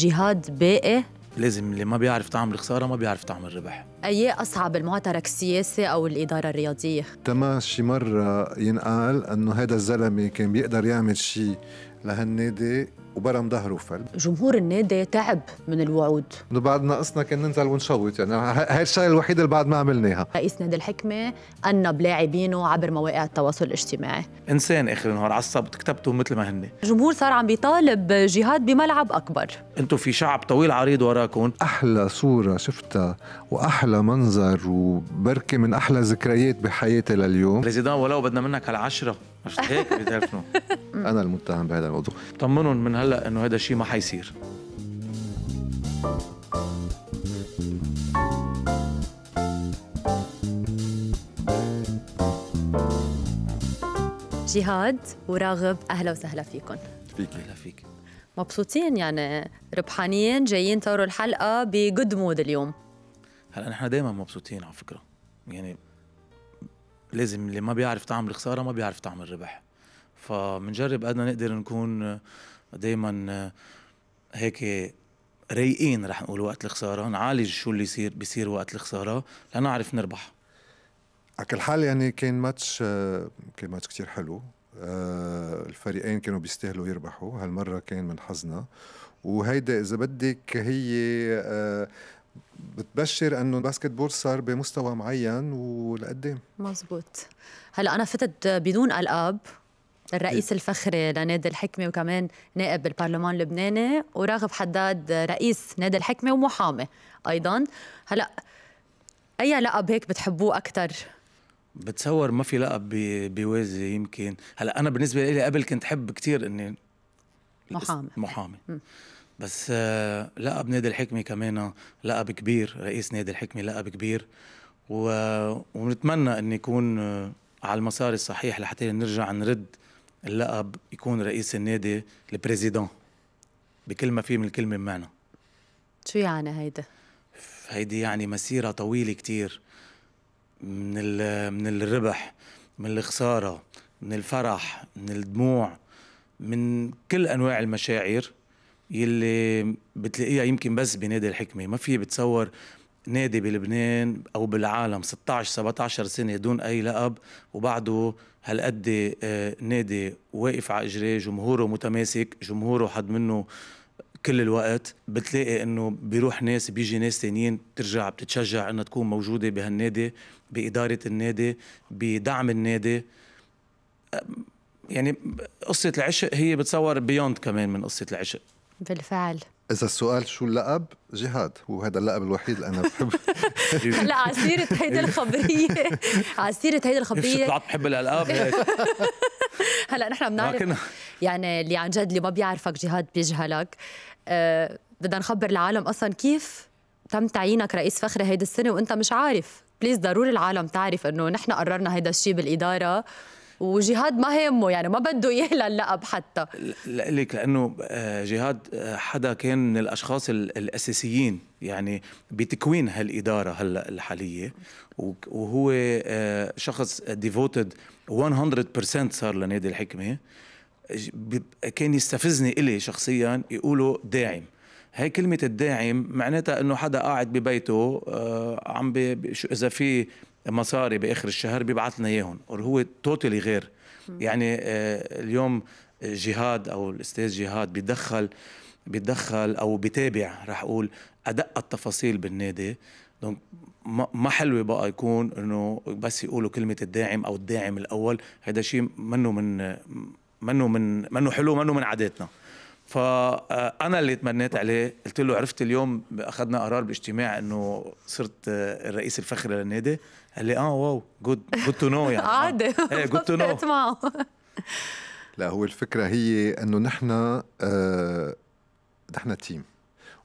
جهاد باقي لازم اللي ما بيعرف طعم الخساره ما بيعرف طعم الربح اي اصعب المعترك السياسي او الاداره الرياضيه تما شي مره ينقال انه هذا الزلمه كان بيقدر يعمل شيء لهالنادي وبرم ظهره فل جمهور النادي تعب من الوعود بعد ناقصنا كان ننزل ونشوت يعني هاي الشغله الوحيده اللي بعد ما عملناها رئيس نادي الحكمه انب لاعبينه عبر مواقع التواصل الاجتماعي انسان اخر النهار عصبت كتبته مثل ما هن الجمهور صار عم بيطالب جهاد بملعب اكبر انتم في شعب طويل عريض وراكم احلى صوره شفتها واحلى منظر وبركي من احلى ذكريات بحياتي لليوم بريزيدان ولو بدنا منك العشرة مش هيك انا المتهم بهذا الموضوع طمنهم من هلا انه هذا الشيء ما حيصير جهاد وراغب اهلا وسهلا فيكم فيك اهلا فيك مبسوطين يعني ربحانين جايين طوروا الحلقه بجود مود اليوم هلا نحن دايما مبسوطين على فكره يعني لازم اللي ما بيعرف طعم الخساره ما بيعرف طعم الربح فبنجرب قد ما نقدر نكون دايما هيك رايقين رح نقول وقت الخساره نعالج شو اللي يصير بيصير وقت الخساره لنعرف نربح على كل حال يعني كان ماتش كان ماتش كثير حلو آه، الفريقين كانوا بيستاهلوا يربحوا هالمره كان من حظنا وهيدا اذا بدك هي آه، بتبشر انه الباسكت بول صار بمستوى معين ولقدام ايه. مزبوط هلا انا فتت بدون القاب الرئيس إيه. الفخري لنادي الحكمه وكمان نائب بالبرلمان اللبناني وراغب حداد رئيس نادي الحكمه ومحامي ايضا هلا اي لقب هيك بتحبوه اكثر بتصور ما في لقب بيوازي يمكن هلا انا بالنسبه لي قبل كنت حب كثير اني محامي محامي م. بس آه، لقب نادي الحكمه كمان آه، لقب كبير رئيس نادي الحكمه لقب كبير و... ونتمنى ان يكون آه، على المسار الصحيح لحتى نرجع نرد اللقب يكون رئيس النادي البريزيدون بكل ما فيه من الكلمه بمعنى شو يعني هيدا؟ هيدي يعني مسيره طويله كتير من من الربح من الخساره من الفرح من الدموع من كل انواع المشاعر يلي بتلاقيها يمكن بس بنادي الحكمه ما في بتصور نادي بلبنان او بالعالم 16 17 سنه دون اي لقب وبعده هالقد آه، نادي واقف على اجريه جمهوره متماسك جمهوره حد منه كل الوقت بتلاقي انه بيروح ناس بيجي ناس تانيين بترجع بتتشجع انها تكون موجوده بهالنادي باداره النادي بدعم النادي آه، يعني قصه العشق هي بتصور بيوند كمان من قصه العشق بالفعل إذا السؤال شو اللقب؟ جهاد هو هذا اللقب الوحيد اللي أنا بحبه لا على سيرة هيدي الخبرية على سيرة هيدي الخبرية طلعت بحب الألقاب إيه. هلا نحن بنعرف يعني اللي عن جد اللي ما بيعرفك جهاد بيجهلك أه بدنا نخبر العالم أصلا كيف تم تعيينك رئيس فخري هيدي السنة وأنت مش عارف بليز ضروري العالم تعرف انه نحن قررنا هيدا الشيء بالاداره وجهاد ما همه يعني ما بده اياه للقب حتى لا ليك لانه آه، جهاد آه، حدا كان من الاشخاص الاساسيين يعني بتكوين هالاداره هلا الحاليه وهو آه، شخص ديفوتد 100% صار لنادي الحكمه كان يستفزني إلي شخصيا يقولوا داعم هي كلمة الداعم معناتها انه حدا قاعد ببيته عم بي اذا في مصاري باخر الشهر بيبعث لنا اياهم وهو توتالي غير يعني آه، اليوم جهاد او الاستاذ جهاد بيتدخل بيتدخل او بيتابع رح اقول ادق التفاصيل بالنادي دونك ما حلوة بقى يكون انه بس يقولوا كلمة الداعم او الداعم الاول هذا شيء منه من منه من منه حلو منه من عاداتنا فانا اللي تمنيت عليه قلت له عرفت اليوم اخذنا قرار باجتماع انه صرت الرئيس الفخري للنادي قال لي اه واو جود جود تو نو يعني عادي آه، ايه جود تو نو لا هو الفكره هي انه نحن آه نحن تيم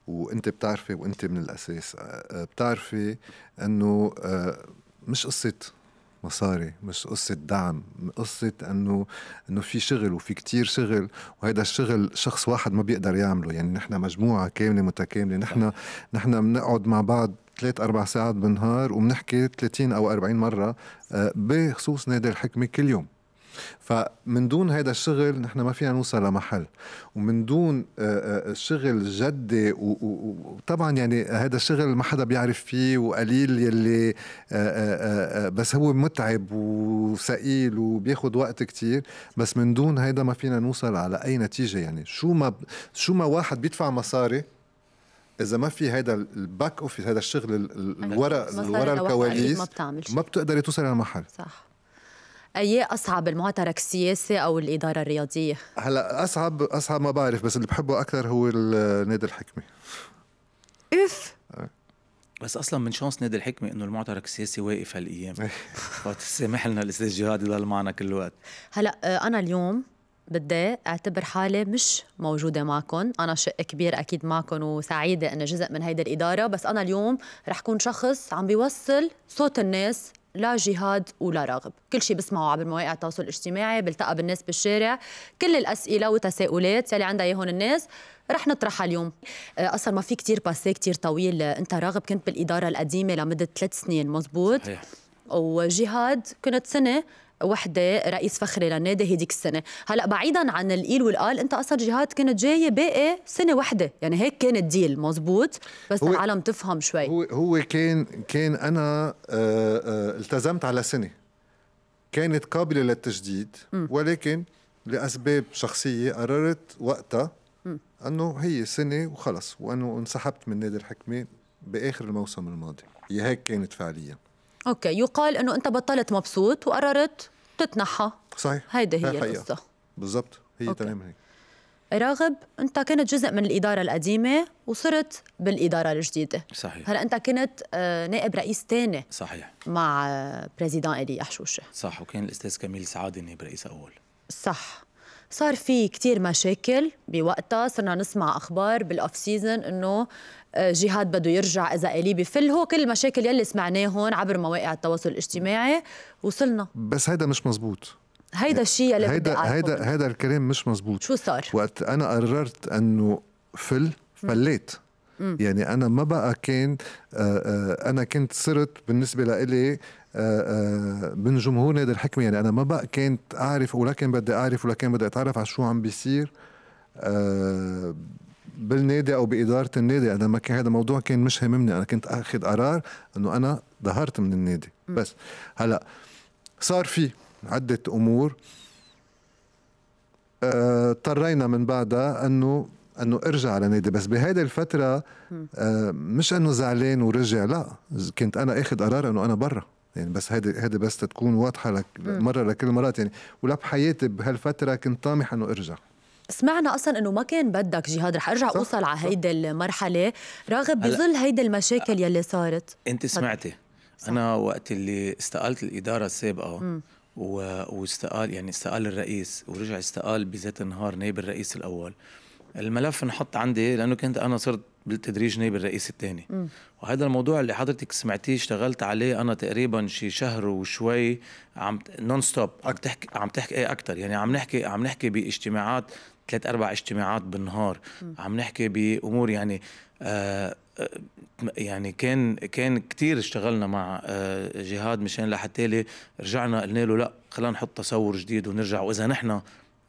وانت بتعرفي وانت من الاساس آه، بتعرفي انه آه مش قصه مصاري مش قصة دعم قصة أنه أنه في شغل وفي كتير شغل وهذا الشغل شخص واحد ما بيقدر يعمله يعني نحن مجموعة كاملة متكاملة نحن نحن بنقعد مع بعض ثلاث أربع ساعات بالنهار وبنحكي 30 أو 40 مرة آه، بخصوص نادي الحكمة كل يوم فمن دون هذا الشغل نحن ما فينا نوصل لمحل ومن دون آه، آه، آه، شغل جدي وطبعا يعني هذا الشغل ما حدا بيعرف فيه وقليل يلي بس هو متعب وثقيل وبياخد وقت كتير بس من دون هيدا ما فينا نوصل على اي نتيجه يعني شو ما شو ما واحد بيدفع مصاري اذا ما في هذا الباك اوفيس هذا الشغل الورق الورق الكواليس ما بتقدري توصلي على محل صح اي أصعب المعترك السياسي أو الإدارة الرياضية؟ هلا أصعب أصعب ما بعرف بس اللي بحبه أكثر هو نادي الحكمة اف بس اصلا من شانس نادي الحكمه انه المعترك السياسي واقف هالايام إيه. سامح لنا الاستاذ جهاد يضل معنا كل الوقت هلا آه، انا اليوم بدي اعتبر حالي مش موجوده معكم انا شق كبير اكيد معكم وسعيده اني جزء من هيدي الاداره بس انا اليوم رح كون شخص عم بيوصل صوت الناس لا جهاد ولا راغب كل شيء بسمعه عبر مواقع التواصل الاجتماعي بلتقى بالناس بالشارع كل الأسئلة وتساؤلات يلي عندها هون الناس رح نطرحها اليوم آه، أصلا ما في كتير باسي كتير طويل آه، أنت راغب كنت بالإدارة القديمة لمدة ثلاث سنين مزبوط صحيح. وجهاد كنت سنة وحده رئيس فخري للنادي هديك السنه هلا بعيدا عن القيل والقال انت اصلا جهاد كانت جايه باقي إيه سنه وحده يعني هيك كان الديل مزبوط بس العالم تفهم شوي هو هو كان كان انا آه، آه، التزمت على سنه كانت قابله للتجديد ولكن لاسباب شخصيه قررت وقتها انه هي سنه وخلص وانه انسحبت من نادي الحكمه باخر الموسم الماضي هي هيك كانت فعليا اوكي يقال انه انت بطلت مبسوط وقررت تتنحى صحيح هيدي هي, القصه بالضبط هي تماما هيك راغب انت كنت جزء من الاداره القديمه وصرت بالاداره الجديده صحيح هلا انت كنت آه، نائب رئيس ثاني صحيح مع بريزيدان الي احشوشه صح وكان الاستاذ كميل سعادي نائب رئيس اول صح صار في كتير مشاكل بوقتها صرنا نسمع اخبار بالاوف سيزون انه آه، جهاد بده يرجع اذا الي بفل هو كل المشاكل يلي سمعناهم عبر مواقع التواصل الاجتماعي وصلنا بس هيدا مش مزبوط هيدا الشيء اللي هيدا هيدا هيدا الكلام مش مزبوط شو صار وقت انا قررت انه فل فليت يعني انا ما بقى كان آه، آه، انا كنت صرت بالنسبه لإلي من جمهور نادي الحكمه يعني انا ما بقى كنت اعرف ولا كان بدي اعرف ولا كان بدي اتعرف على شو عم بيصير بالنادي او باداره النادي انا ما كان هذا الموضوع كان مش هاممني انا كنت اخذ قرار انه انا ظهرت من النادي م. بس هلا صار في عده امور آه، اضطرينا آه من بعدها انه انه ارجع على نادي بس بهيدي الفتره آه مش انه زعلان ورجع لا كنت انا اخذ قرار انه انا برا يعني بس هيدي هيدي بس تكون واضحه لك مره لكل المرات يعني ولا بحياتي بهالفتره كنت طامح انه ارجع سمعنا اصلا انه ما كان بدك جهاد رح ارجع صح اوصل على هيدي المرحله راغب بظل هيدي المشاكل يلي صارت انت سمعتي انا وقت اللي استقالت الاداره السابقه و... واستقال يعني استقال الرئيس ورجع استقال بذات النهار نائب الرئيس الاول الملف انحط عندي لانه كنت انا صرت بالتدريج نائب الرئيس الثاني وهذا الموضوع اللي حضرتك سمعتيه اشتغلت عليه انا تقريبا شي شهر وشوي عم نون ستوب عم تحكي عم تحكي ايه اكثر يعني عم نحكي عم نحكي باجتماعات ثلاث اربع اجتماعات بالنهار م. عم نحكي بامور يعني آه, آه، يعني كان كان كثير اشتغلنا مع آه، جهاد مشان لحتى رجعنا قلنا له لا خلينا نحط تصور جديد ونرجع واذا نحن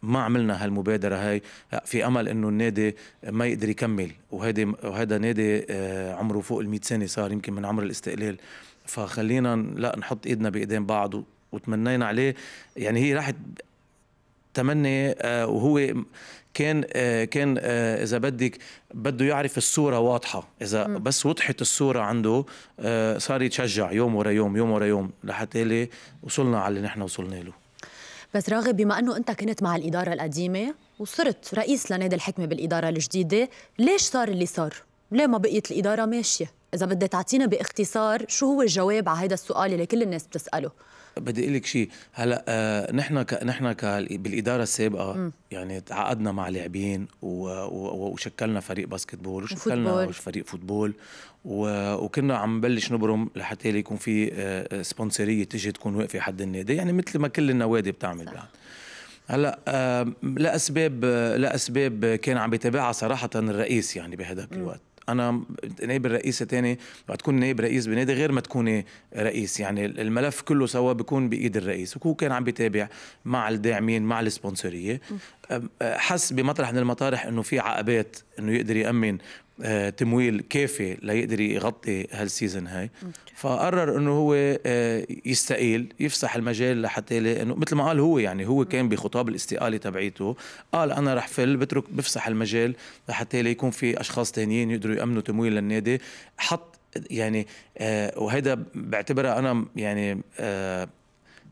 ما عملنا هالمبادرة هاي في أمل أنه النادي ما يقدر يكمل وهيدي وهذا نادي آه، عمره فوق ال سنة صار يمكن من عمر الاستقلال فخلينا لا نحط ايدنا بايدين بعض وتمنينا عليه يعني هي راحت التمني آه، وهو كان آه، كان آه، اذا بدك بده يعرف الصوره واضحه اذا بس وضحت الصوره عنده صار يتشجع يوم ورا يوم يوم ورا يوم لحتى اللي وصلنا على اللي نحن وصلنا له بس راغب بما انه انت كنت مع الاداره القديمه وصرت رئيس لنادي الحكمه بالاداره الجديده ليش صار اللي صار ليه ما بقيت الاداره ماشيه اذا بدي تعطينا باختصار شو هو الجواب على هذا السؤال اللي كل الناس بتساله بدي اقول لك شيء هلا آه نحن ك... نحن ك... بالاداره السابقه م. يعني تعاقدنا مع لاعبين و... و... وشكلنا فريق باسكتبول وشكلنا وفوتبول. فريق فوتبول و... وكنا عم نبلش نبرم لحتى يكون في آه،, آه سبونسريه تجي تكون واقفه حد النادي يعني مثل ما كل النوادي بتعمل بعد هلا آه لاسباب آه، لاسباب كان عم بيتابعها صراحه الرئيس يعني بهداك الوقت انا نائب الرئيس تاني وقت تكون نائب رئيس بنادي غير ما تكوني رئيس يعني الملف كله سوا بيكون بايد الرئيس وهو كان عم بيتابع مع الداعمين مع السبونسريه أه، حس بمطرح من المطارح انه في عقبات انه يقدر يامن آه، تمويل كافي ليقدر يغطي هالسيزون هاي فقرر انه هو آه، يستقيل يفسح المجال لحتى لانه مثل ما قال هو يعني هو كان بخطاب الاستقاله تبعيته قال انا رح فل بترك بفسح المجال لحتى يكون في اشخاص ثانيين يقدروا يامنوا تمويل للنادي حط يعني آه، وهذا بعتبرها انا يعني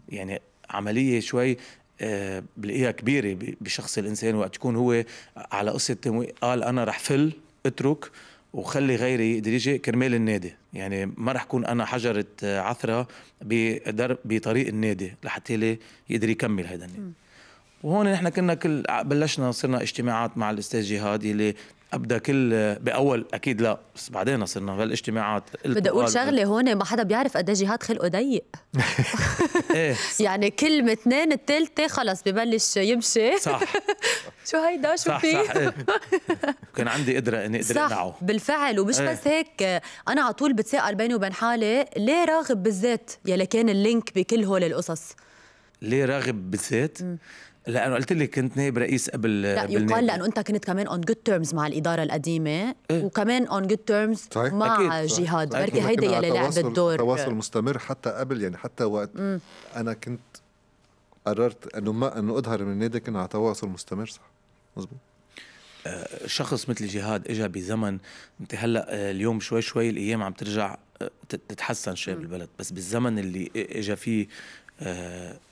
يعني عمليه شوي بلاقيها كبيره بشخص الانسان وقت يكون هو على قصه تمويل قال انا رح فل اترك وخلي غيري يقدر يجي كرمال النادي يعني ما رح كون انا حجره آه، عثره بدرب بطريق النادي لحتى يقدر يكمل هذا النادي وهون نحن كنا كل بلشنا صرنا اجتماعات مع الاستاذ جهاد اللي ابدا كل باول اكيد لا بس بعدين صرنا بالاجتماعات بدي اقول شغله هون ما حدا بيعرف قد ايه جهاد خلقه ضيق إيه. يعني كلمه اثنين الثالثه خلص ببلش يمشي صح شو هيدا شو في صح إيه. كان عندي قدره اني اقدر اقنعه بالفعل ومش إيه. بس هيك انا على طول بتساءل بيني وبين حالي ليه راغب بالذات يلي كان اللينك بكل هول القصص ليه راغب بالذات؟ لانه قلت لك كنت نائب رئيس قبل لا يقال لانه انت كنت كمان اون جود تيرمز مع الاداره القديمه إيه؟ وكمان اون جود تيرمز مع أكيد. جهاد بركي هيدا يلي لعب الدور تواصل مستمر حتى قبل يعني حتى وقت م. انا كنت قررت انه ما انه اظهر من النادي كنا على تواصل مستمر صح مزبوط آه، شخص مثل جهاد اجى بزمن انت هلا آه، اليوم شوي شوي الايام عم ترجع آه، تتحسن شوي بالبلد بس بالزمن اللي اجى فيه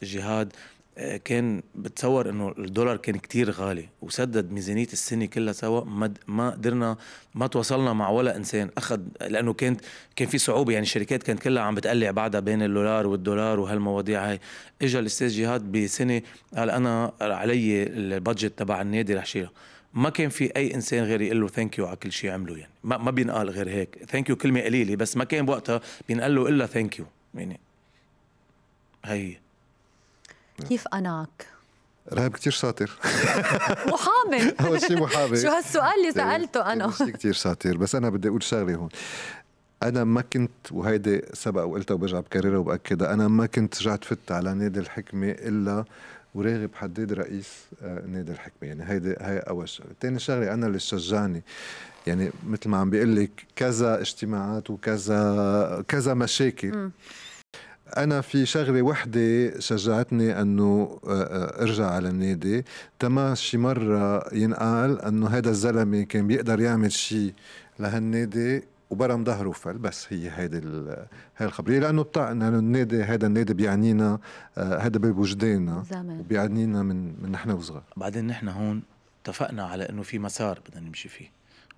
جهاد آه، كان بتصور انه الدولار كان كتير غالي وسدد ميزانيه السنه كلها سوا ما قدرنا ما تواصلنا مع ولا انسان اخذ لانه كانت كان في صعوبه يعني الشركات كانت كلها عم بتقلع بعدها بين الدولار والدولار وهالمواضيع هاي اجى الاستاذ جهاد بسنه قال انا علي البادجت تبع النادي رح شيلها ما كان في اي انسان غير يقول له ثانك يو على كل شيء عمله يعني ما, ما بينقال غير هيك ثانك يو كلمه قليله بس ما كان بوقتها بينقال له الا ثانك يو يعني هي كيف أناك؟ رهب كتير شاطر محامي أول شيء محامي شو هالسؤال اللي إيه، سألته أنا كتير شاطر بس أنا بدي أقول شغلة هون انا ما كنت وهيدي سبق وقلتها وبرجع بكررها وباكدها انا ما كنت رجعت فت على نادي الحكمه الا وراغب حداد رئيس آه، نادي الحكمه يعني هيدي هي اول شغله، ثاني شغله انا اللي شجعني يعني مثل ما عم بيقول لك كذا اجتماعات وكذا كذا مشاكل م. انا في شغله وحده شجعتني انه آه، آه، ارجع على النادي تما شي مره ينقال انه هذا الزلمه كان بيقدر يعمل شيء لهالنادي وبرم ظهره فل بس هي هيدي هاي الخبريه لانه بتاع انه النادي هذا النادي بيعنينا هذا آه، بوجدانا بيعنينا من من نحن وصغار بعدين نحن هون اتفقنا على انه في مسار بدنا نمشي فيه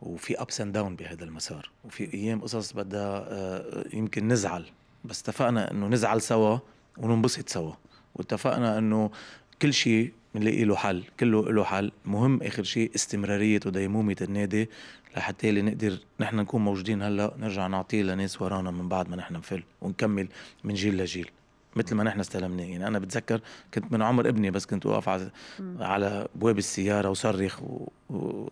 وفي ابس اند داون بهذا المسار وفي ايام قصص بدها يمكن نزعل بس اتفقنا انه نزعل سوا وننبسط سوا واتفقنا انه كل شيء بنلاقي له حل كله له حل مهم اخر شيء استمراريه وديمومه النادي لحتى اللي نقدر نحن نكون موجودين هلا نرجع نعطيه لناس ورانا من بعد ما نحن نفل ونكمل من جيل لجيل مثل ما نحن استلمناه يعني انا بتذكر كنت من عمر ابني بس كنت اوقف على, على بواب السياره وصرخ و... و...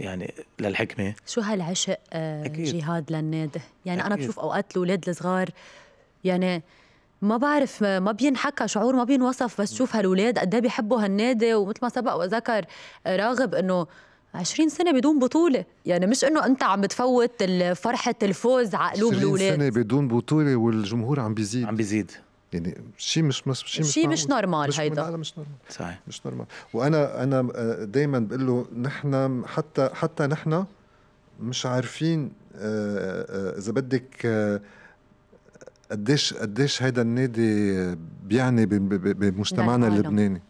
يعني للحكمه شو هالعشق آه، أكيد. جهاد للناده يعني أكيد. انا بشوف اوقات الاولاد الصغار يعني ما بعرف ما بينحكى شعور ما بينوصف بس شوف هالولاد قد ايه بيحبوا هالنادي ومثل ما سبق وذكر راغب انه 20 سنه بدون بطوله يعني مش انه انت عم بتفوت فرحه الفوز على قلوب الاولاد 20 سنه بدون بطوله والجمهور عم بيزيد عم بيزيد يعني شيء مش مش شيء مش مش نورمال هيدا مش نورمال صحيح مش نورمال وانا انا آه، دائما بقول له نحن حتى حتى نحن مش عارفين آه، آه، اذا بدك قديش قديش هيدا النادي بيعني بمجتمعنا اللبناني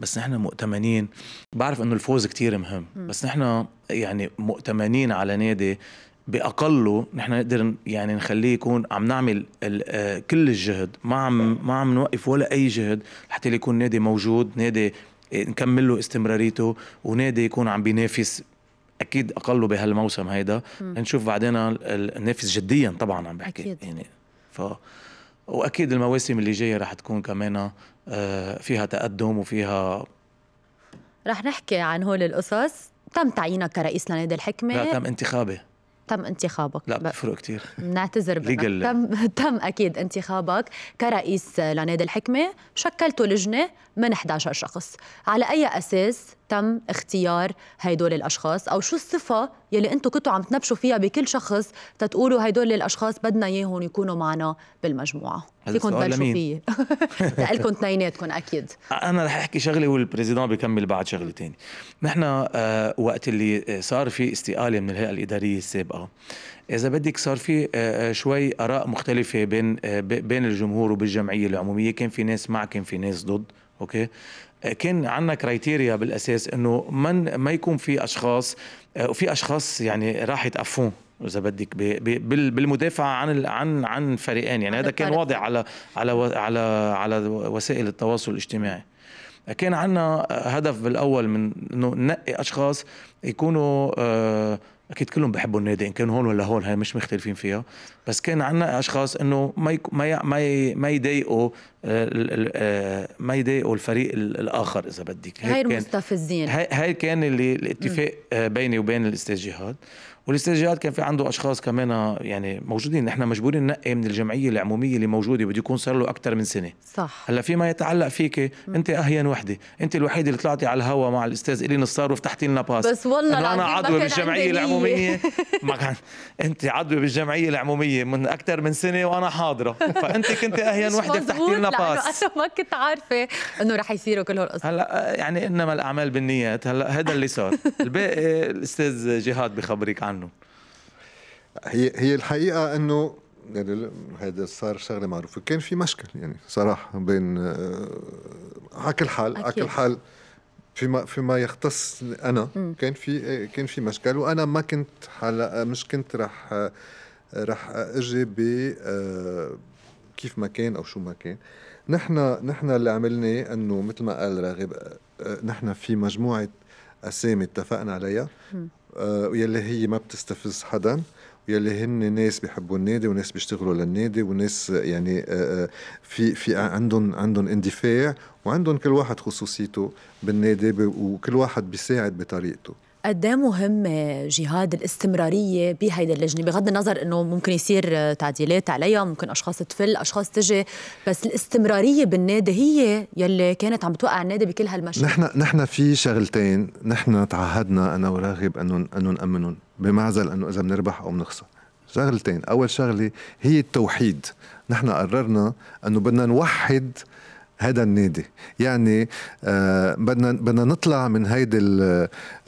بس نحن مؤتمنين بعرف انه الفوز كتير مهم م. بس نحن يعني مؤتمنين على نادي باقله نحن نقدر يعني نخليه يكون عم نعمل آه، كل الجهد ما عم ما عم نوقف ولا اي جهد حتى يكون نادي موجود نادي آه، نكمل له استمراريته ونادي يكون عم بينافس اكيد اقله بهالموسم هيدا نشوف بعدين النافس جديا طبعا عم بحكي أكيد. يعني ف واكيد المواسم اللي جايه رح تكون كمان آه، فيها تقدم وفيها رح نحكي عن هول القصص تم تعيينك كرئيس لنادي الحكمه لا تم انتخابي تم انتخابك لا بفرق كثير بنعتذر تم تم اكيد انتخابك كرئيس لنادي الحكمه شكلته لجنه من 11 شخص على اي اساس تم اختيار هيدول الاشخاص او شو الصفه يلي انتم كنتوا عم تنبشوا فيها بكل شخص تتقولوا هيدول الاشخاص بدنا اياهم يكونوا معنا بالمجموعه فيكم تبلشوا فيي لكم اثنيناتكم اكيد انا رح احكي شغله والبريزيدان بكمل بعد شغله ثانيه نحن آه، وقت اللي آه، صار في استقاله من الهيئه الاداريه السابقه اذا بدك صار في آه، شوي اراء مختلفه بين بين الجمهور وبالجمعيه العموميه كان في ناس مع كان في ناس ضد اوكي كان عندنا كرايتيريا بالاساس انه من ما يكون في اشخاص آه، وفي اشخاص يعني راح يتقفون اذا بدك بالمدافعه عن عن عن فريقين يعني هذا كان واضح على على على على وسائل التواصل الاجتماعي كان عندنا هدف بالاول من انه ننقي اشخاص يكونوا آه، اكيد كلهم بحبوا النادي ان كان هون ولا هون هاي مش مختلفين فيها بس كان عنا اشخاص انه ما يك... ما ي... ما ي... ما يضايقوا آه، آه، ما يضايقوا الفريق الاخر اذا بدك غير مستفزين هاي كان اللي الاتفاق آه، بيني وبين الاستاذ جهاد والاستراتيجيات كان في عنده اشخاص كمان آه، يعني موجودين نحن مجبورين ننقي من الجمعيه العموميه اللي موجوده بده يكون صار له اكثر من سنه صح هلا فيما يتعلق فيك انت اهين وحده انت الوحيده اللي طلعتي على الهوا مع الاستاذ الي نصار وفتحتي لنا باس بس والله أنا, انا عضو بالجمعيه العموميه ما كان انت عضو بالجمعيه العموميه من اكثر من سنه وانا حاضره فانت كنت اهين وحده فتحتي لنا باس انا ما كنت عارفه انه رح يصيروا كل هالقصص هلا آه، يعني انما الاعمال بالنيات هلا هذا اللي صار الباقي آه، الاستاذ جهاد بخبرك عنه عنهم هي هي الحقيقه انه يعني هذا صار شغله معروفه كان في مشكل يعني صراحه بين آه، على كل حال على كل حال فيما فيما يختص انا م. كان في كان في مشكل وانا ما كنت هلا مش كنت رح رح اجي ب آه، كيف ما كان او شو ما كان نحن نحن اللي عملناه انه مثل ما قال راغب آه، نحن في مجموعه اسامي اتفقنا عليها آه، ويلي هي ما بتستفز حدا يلي هن ناس بيحبوا النادي وناس بيشتغلوا للنادي وناس يعني آه، آه، في في عندهم عندهم اندفاع وعندهم كل واحد خصوصيته بالنادي وكل واحد بيساعد بطريقته قد إيه مهم جهاد الاستمراريه بهيدا اللجنه بغض النظر انه ممكن يصير تعديلات عليها ممكن اشخاص تفل اشخاص تجي بس الاستمراريه بالنادي هي يلي كانت عم توقع النادي بكل هالمشاكل نحن نحن في شغلتين نحن تعهدنا انا وراغب انه انه نامنهم بمعزل انه اذا بنربح او بنخسر شغلتين اول شغله هي التوحيد نحن قررنا انه بدنا نوحد هذا النادي يعني آه بدنا بدنا نطلع من هيدي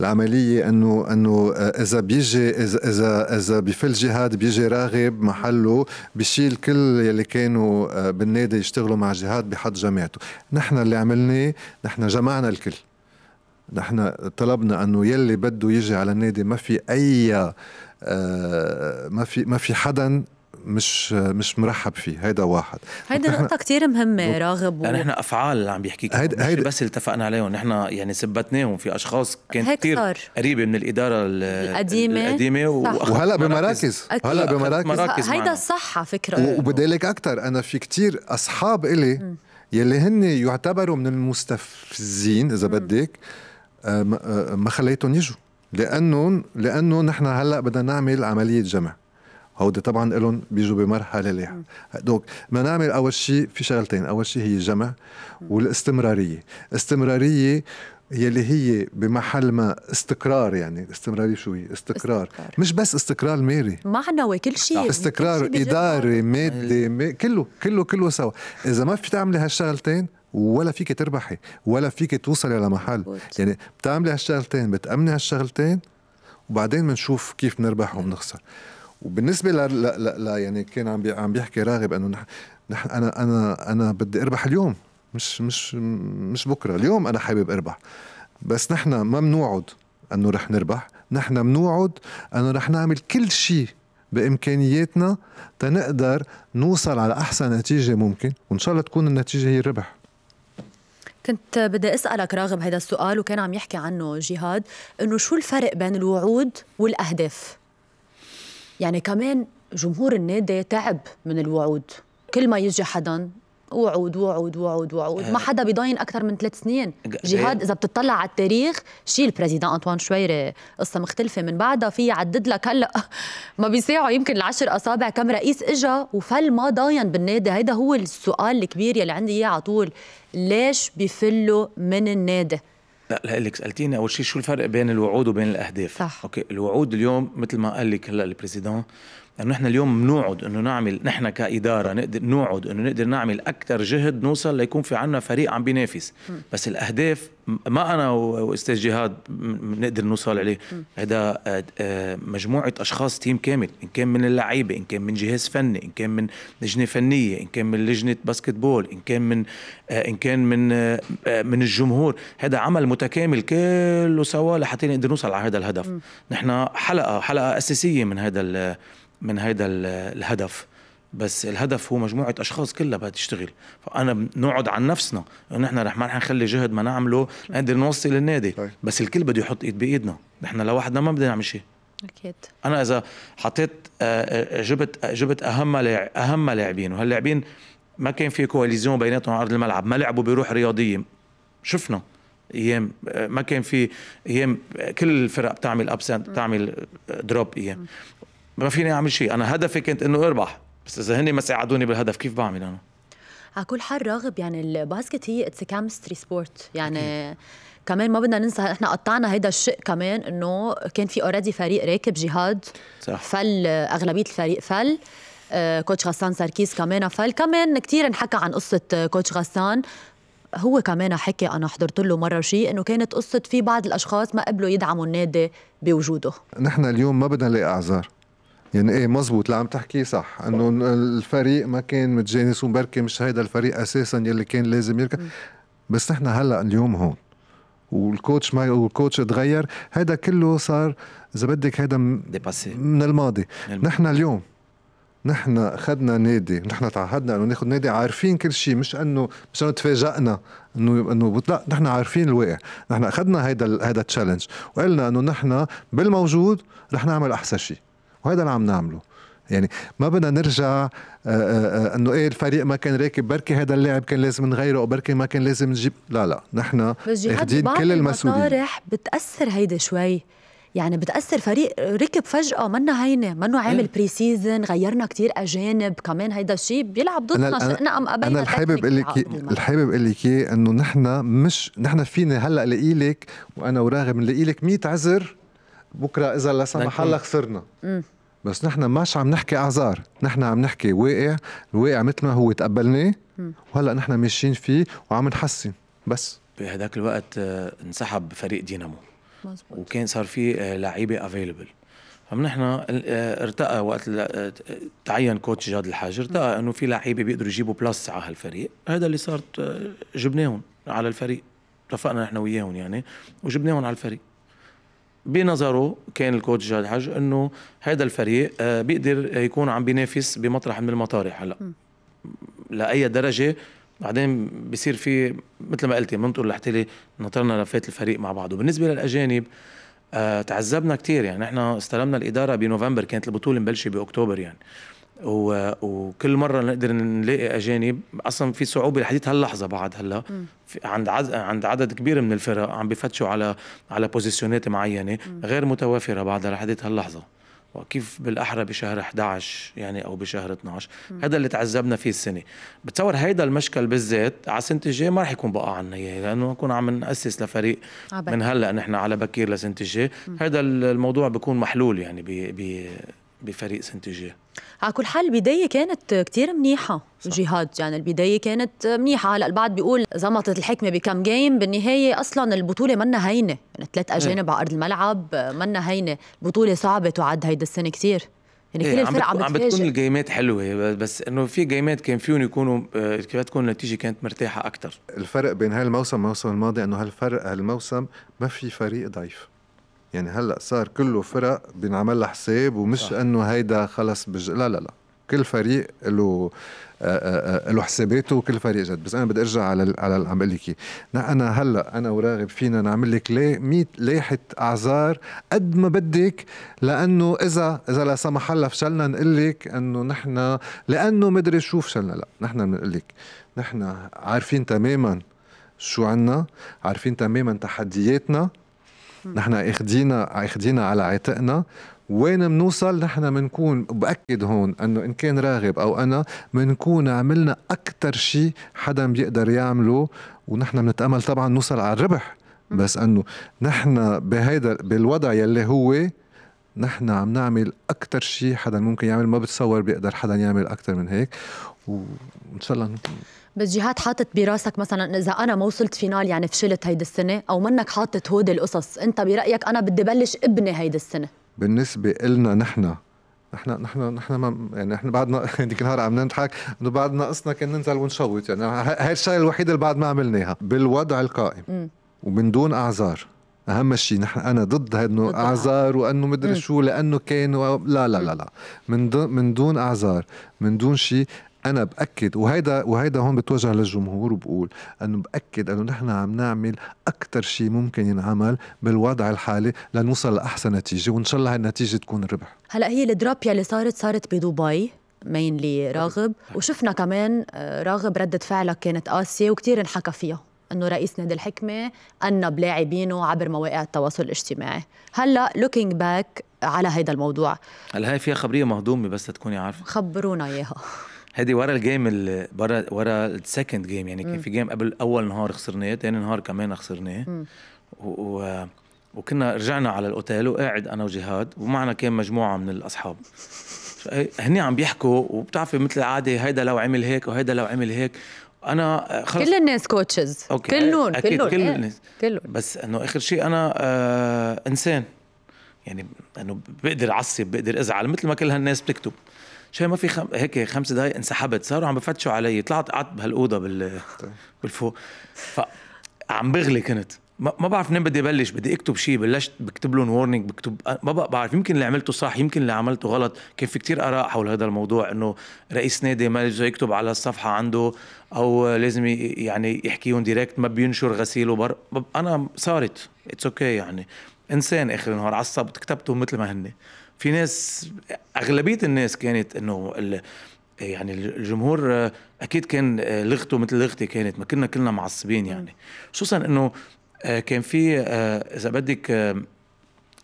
العمليه انه انه آه، اذا بيجي اذا اذا اذا بفل جهاد بيجي راغب محله بشيل كل يلي كانوا آه، بالنادي يشتغلوا مع جهاد بحد جماعته نحن اللي عملناه نحن جمعنا الكل نحن طلبنا انه يلي بده يجي على النادي ما في اي آه ما في ما في حدا مش مش مرحب فيه هيدا واحد هيدا نقطة كتير مهمة راغب و... يعني نحن أفعال اللي عم بيحكيك هيدا هيدا بس اللي اتفقنا عليهم نحن يعني ثبتناهم في أشخاص كانت كتير قريبة من الإدارة القديمة القديمة وهلا بمراكز هلا بمراكز مراكز هيدا الصح على فكرة وبدالك أكثر أنا في كتير أصحاب إلي يلي هن يعتبروا من المستفزين إذا بدك آه، آه، ما خليتهم يجوا لأنهم لأنه نحن هلا بدنا نعمل عملية جمع هودي طبعا لهم بيجوا بمرحله ليها دوك بدنا نعمل اول شيء في شغلتين اول شيء هي جمع والاستمراريه استمراريه يلي هي بمحل ما استقرار يعني استمراري شو هي استقرار, استقرار. مش بس استقرار مالي معنوي كل شيء استقرار كل شي اداري مادي إيه. مي... كله كله كله سوا اذا ما في تعملي هالشغلتين ولا فيك تربحي ولا فيك توصلي لمحل يعني بتعملي هالشغلتين بتأمني هالشغلتين وبعدين بنشوف كيف نربح وبنخسر وبالنسبه ل... لا, لا, لا يعني كان عم عم بيحكي راغب انه نح... نح... انا انا انا بدي اربح اليوم مش مش مش بكره اليوم انا حابب اربح بس نحن ما بنوعد انه رح نربح نحن بنوعد انه رح نعمل كل شيء بامكانياتنا تنقدر نوصل على احسن نتيجه ممكن وان شاء الله تكون النتيجه هي الربح كنت بدي اسالك راغب هذا السؤال وكان عم يحكي عنه جهاد انه شو الفرق بين الوعود والاهداف يعني كمان جمهور النادي تعب من الوعود كل ما يجي حدا وعود وعود وعود وعود ما آه. حدا بيضاين اكثر من ثلاث سنين جهاد اذا بتطلع على التاريخ شي البريزيدان انطوان شويري قصه مختلفه من بعدها في عدد لك هلا ما بيساعوا يمكن العشر اصابع كم رئيس اجا وفل ما ضاين بالنادي هيدا هو السؤال الكبير يلي عندي اياه على طول ليش بفلوا من النادي لا لك سالتيني اول شيء شو الفرق بين الوعود وبين الاهداف صح اوكي الوعود اليوم مثل ما قال لك هلا البريزيدون انه نحن اليوم بنوعد انه نعمل نحن كاداره نقدر نوعد انه نقدر نعمل اكثر جهد نوصل ليكون في عنا فريق عم بينافس بس الاهداف ما انا واستاذ جهاد بنقدر نوصل عليه هذا آه، آه، مجموعه اشخاص تيم كامل ان كان من اللعيبه ان كان من جهاز فني ان كان من لجنه فنيه ان كان من لجنه باسكتبول ان كان من آه، ان كان من من الجمهور هذا عمل متكامل كله سوا لحتى نقدر نوصل على هذا الهدف نحن حلقه حلقه اساسيه من هذا من هذا الهدف بس الهدف هو مجموعة أشخاص كلها بدها تشتغل فأنا نقعد عن نفسنا نحن رح ما رح نخلي جهد ما نعمله نقدر نوصل للنادي طيب. بس الكل بده يحط إيد بإيدنا نحن لوحدنا ما بدنا نعمل شيء اكيد انا اذا حطيت آه، آه، جبت جبت اهم اهم لاعبين وهاللاعبين ما كان في كواليزيون بيناتهم على ارض الملعب ما لعبوا بروح رياضيه شفنا ايام آه، ما كان في ايام كل الفرق بتعمل ابسنت بتعمل دروب ايام ما فيني اعمل شيء انا هدفي كنت انه اربح بس اذا هن ما ساعدوني بالهدف كيف بعمل انا على كل حال راغب يعني الباسكت هي اتس كامستري سبورت يعني كمان ما بدنا ننسى احنا قطعنا هيدا الشق كمان انه كان في اوريدي فريق راكب جهاد صح. فل اغلبيه الفريق فل كوتش آه، غسان ساركيس كمان فل كمان كثير انحكى عن قصه كوتش آه، غسان هو كمان حكي انا حضرت له مره شيء انه كانت قصه في بعض الاشخاص ما قبلوا يدعموا النادي بوجوده نحن اليوم ما بدنا نلاقي اعذار يعني ايه مزبوط اللي عم تحكيه صح انه الفريق ما كان متجانس ومبركي مش هيدا الفريق اساسا يلي كان لازم يركب بس نحن هلا اليوم هون والكوتش ما والكوتش تغير هذا كله صار اذا بدك هذا من الماضي نحن اليوم نحن اخذنا نادي نحن تعهدنا انه ناخذ نادي عارفين كل شيء مش انه مش انه تفاجئنا انه انه لا نحن عارفين الواقع نحن اخذنا هذا هذا التشالنج وقلنا انه نحن بالموجود رح نعمل احسن شيء وهذا اللي عم نعمله يعني ما بدنا نرجع آه، آه، آه، انه ايه الفريق ما كان راكب بركي هذا اللاعب كان لازم نغيره او بركي ما كان لازم نجيب لا لا نحن اخذين كل المسؤوليه بتاثر هيدا شوي يعني بتاثر فريق ركب فجاه منا هينه منه عامل بري إيه. سيزن غيرنا كتير اجانب كمان هيدا الشيء بيلعب ضدنا شئنا ام ابينا انا الحابب اقول لك الحابب اقول لك انه نحن مش نحن فينا هلا لاقي لك وانا وراغب نلاقي لك 100 عذر بكره اذا لا سمح الله خسرنا بس نحن مش عم نحكي اعذار نحن عم نحكي واقع الواقع مثل ما هو تقبلناه وهلا نحن ماشيين فيه وعم نحسن بس بهداك الوقت آه، انسحب فريق دينامو مزبوط. وكان صار في آه، لعيبه افيلبل فنحن آه، ارتقى وقت تعين كوتش جاد الحاج ارتقى انه في لعيبه بيقدروا يجيبوا بلس على هالفريق هذا اللي صار جبناهم على الفريق اتفقنا نحن وياهم يعني وجبناهم على الفريق بنظره كان الكوتش جاد حج انه هذا الفريق آه، بيقدر يكون عم بينافس بمطرح من المطارح هلا لاي درجه بعدين بصير في مثل ما قلتي منطق لحتى نطرنا لفات الفريق مع بعضه بالنسبه للاجانب آه، تعذبنا كثير يعني نحن استلمنا الاداره بنوفمبر كانت البطوله مبلشه باكتوبر يعني و... وكل مره نقدر نلاقي اجانب اصلا في صعوبه لحديت هاللحظه بعد هلا عند عند عدد كبير من الفرق عم بفتشوا على على بوزيشنات معينه غير متوافره بعدها لحديت هاللحظه وكيف بالاحرى بشهر 11 يعني او بشهر 12 هذا اللي تعذبنا فيه السنه بتصور هيدا المشكل بالذات على السنه الجايه ما رح يكون بقى عنا اياه لانه نكون عم ناسس لفريق عبد. من هلا نحن على بكير لسنه الجايه هذا الموضوع بيكون محلول يعني ب... ب... بفريق سنه الجايه على كل حال البداية كانت كتير منيحة صح. جهاد يعني البداية كانت منيحة هلا البعض بيقول زمطت الحكمة بكم جيم بالنهاية أصلا البطولة منا هينة يعني ثلاث إيه. أجانب على أرض الملعب منا هينة بطولة صعبة تعد هيدا السنة كتير يعني إيه، كل الفرق عم, عم بتكون الجيمات حلوه بس انه في جيمات كان فيهم يكونوا آه، كيف تكون النتيجه كانت مرتاحه اكثر الفرق بين هالموسم والموسم الماضي انه هالفرق هالموسم ما في فريق ضعيف يعني هلا صار كله فرق بينعمل لها حساب ومش صح. انه هيدا خلص بج... لا لا لا كل فريق له آه، آه، آه، له حساباته وكل فريق جد بس انا بدي ارجع على على اللي عم بقول لك انا هلا انا وراغب فينا نعمل لك ليه 100 لائحه اعذار قد ما بدك لانه اذا اذا لا سمح الله فشلنا نقول لك انه نحن لانه مدري شو فشلنا لا نحن بنقول لك نحن عارفين تماما شو عنا عارفين تماما تحدياتنا نحن اخذينا اخذينا على عاتقنا وين منوصل نحن منكون باكد هون انه ان كان راغب او انا منكون عملنا اكثر شيء حدا بيقدر يعمله ونحن بنتامل طبعا نوصل على الربح بس انه نحن بهيدا بالوضع يلي هو نحن عم نعمل اكثر شيء حدا ممكن يعمل ما بتصور بيقدر حدا يعمل اكثر من هيك وان شاء الله بس جهات حاطط براسك مثلا اذا انا ما وصلت فينال يعني فشلت هيدي السنه او منك حاطط هودي القصص انت برايك انا بدي بلش ابني هيدي السنه بالنسبه إلنا نحن نحن نحن نحن ما يعني نحن بعدنا هذيك النهار عم نضحك انه بعد ناقصنا كان ننزل ونشوت يعني هاي الشغله الوحيده اللي بعد ما عملناها بالوضع القائم م. ومن دون اعذار اهم شيء نحن انا ضد انه اعذار وانه مدري شو لانه كان و... لا لا لا لا من دون من دون اعذار من دون شيء انا باكد وهيدا وهيدا هون بتوجه للجمهور وبقول انه باكد انه نحن عم نعمل اكثر شيء ممكن ينعمل بالوضع الحالي لنوصل لاحسن نتيجه وان شاء الله هالنتيجه تكون ربح هلا هي الدروب اللي صارت صارت بدبي مينلي راغب وشفنا كمان آه، راغب ردة فعلك كانت قاسية وكثير انحكى فيها انه رئيس نادي الحكمه انب لاعبينه عبر مواقع التواصل الاجتماعي هلا لوكينج باك على هيدا الموضوع هلا هاي فيها خبريه مهضومه بس تكوني عارفه خبرونا اياها هذه ورا الجيم ورا ورا السكند جيم يعني كان في جيم قبل اول نهار خسرناه ثاني نهار كمان خسرناه و... وكنا رجعنا على الاوتيل وقاعد انا وجهاد ومعنا كان مجموعه من الاصحاب هني عم بيحكوا وبتعرفي مثل العاده هيدا لو عمل هيك وهيدا لو عمل هيك انا خلص كل الناس كوتشز أوكي. كلهم أكيد كلهم كل إيه. الناس كلهم بس انه اخر شيء انا آه انسان يعني انه بقدر اعصب بقدر ازعل مثل ما كل هالناس بتكتب شوي ما في خم... هيك خمس دقائق انسحبت صاروا عم بفتشوا علي طلعت قعدت بهالاوضه بال... طيب. بالفوق فعم بغلي كنت ما, ما بعرف منين بدي بلش بدي اكتب شيء بلشت بكتب لهم وورنينج بكتب ما بعرف يمكن اللي عملته صح يمكن اللي عملته غلط كان في كتير اراء حول هذا الموضوع انه رئيس نادي ما لازم يكتب على الصفحه عنده او لازم يعني يحكيهم ديركت ما بينشر غسيله بر... انا صارت اتس اوكي okay يعني انسان اخر النهار عصبت كتبته مثل ما هني في ناس اغلبيه الناس كانت انه يعني الجمهور اكيد كان لغته مثل لغتي كانت ما كنا كلنا معصبين يعني خصوصا انه آه، كان في آه، اذا بدك آه،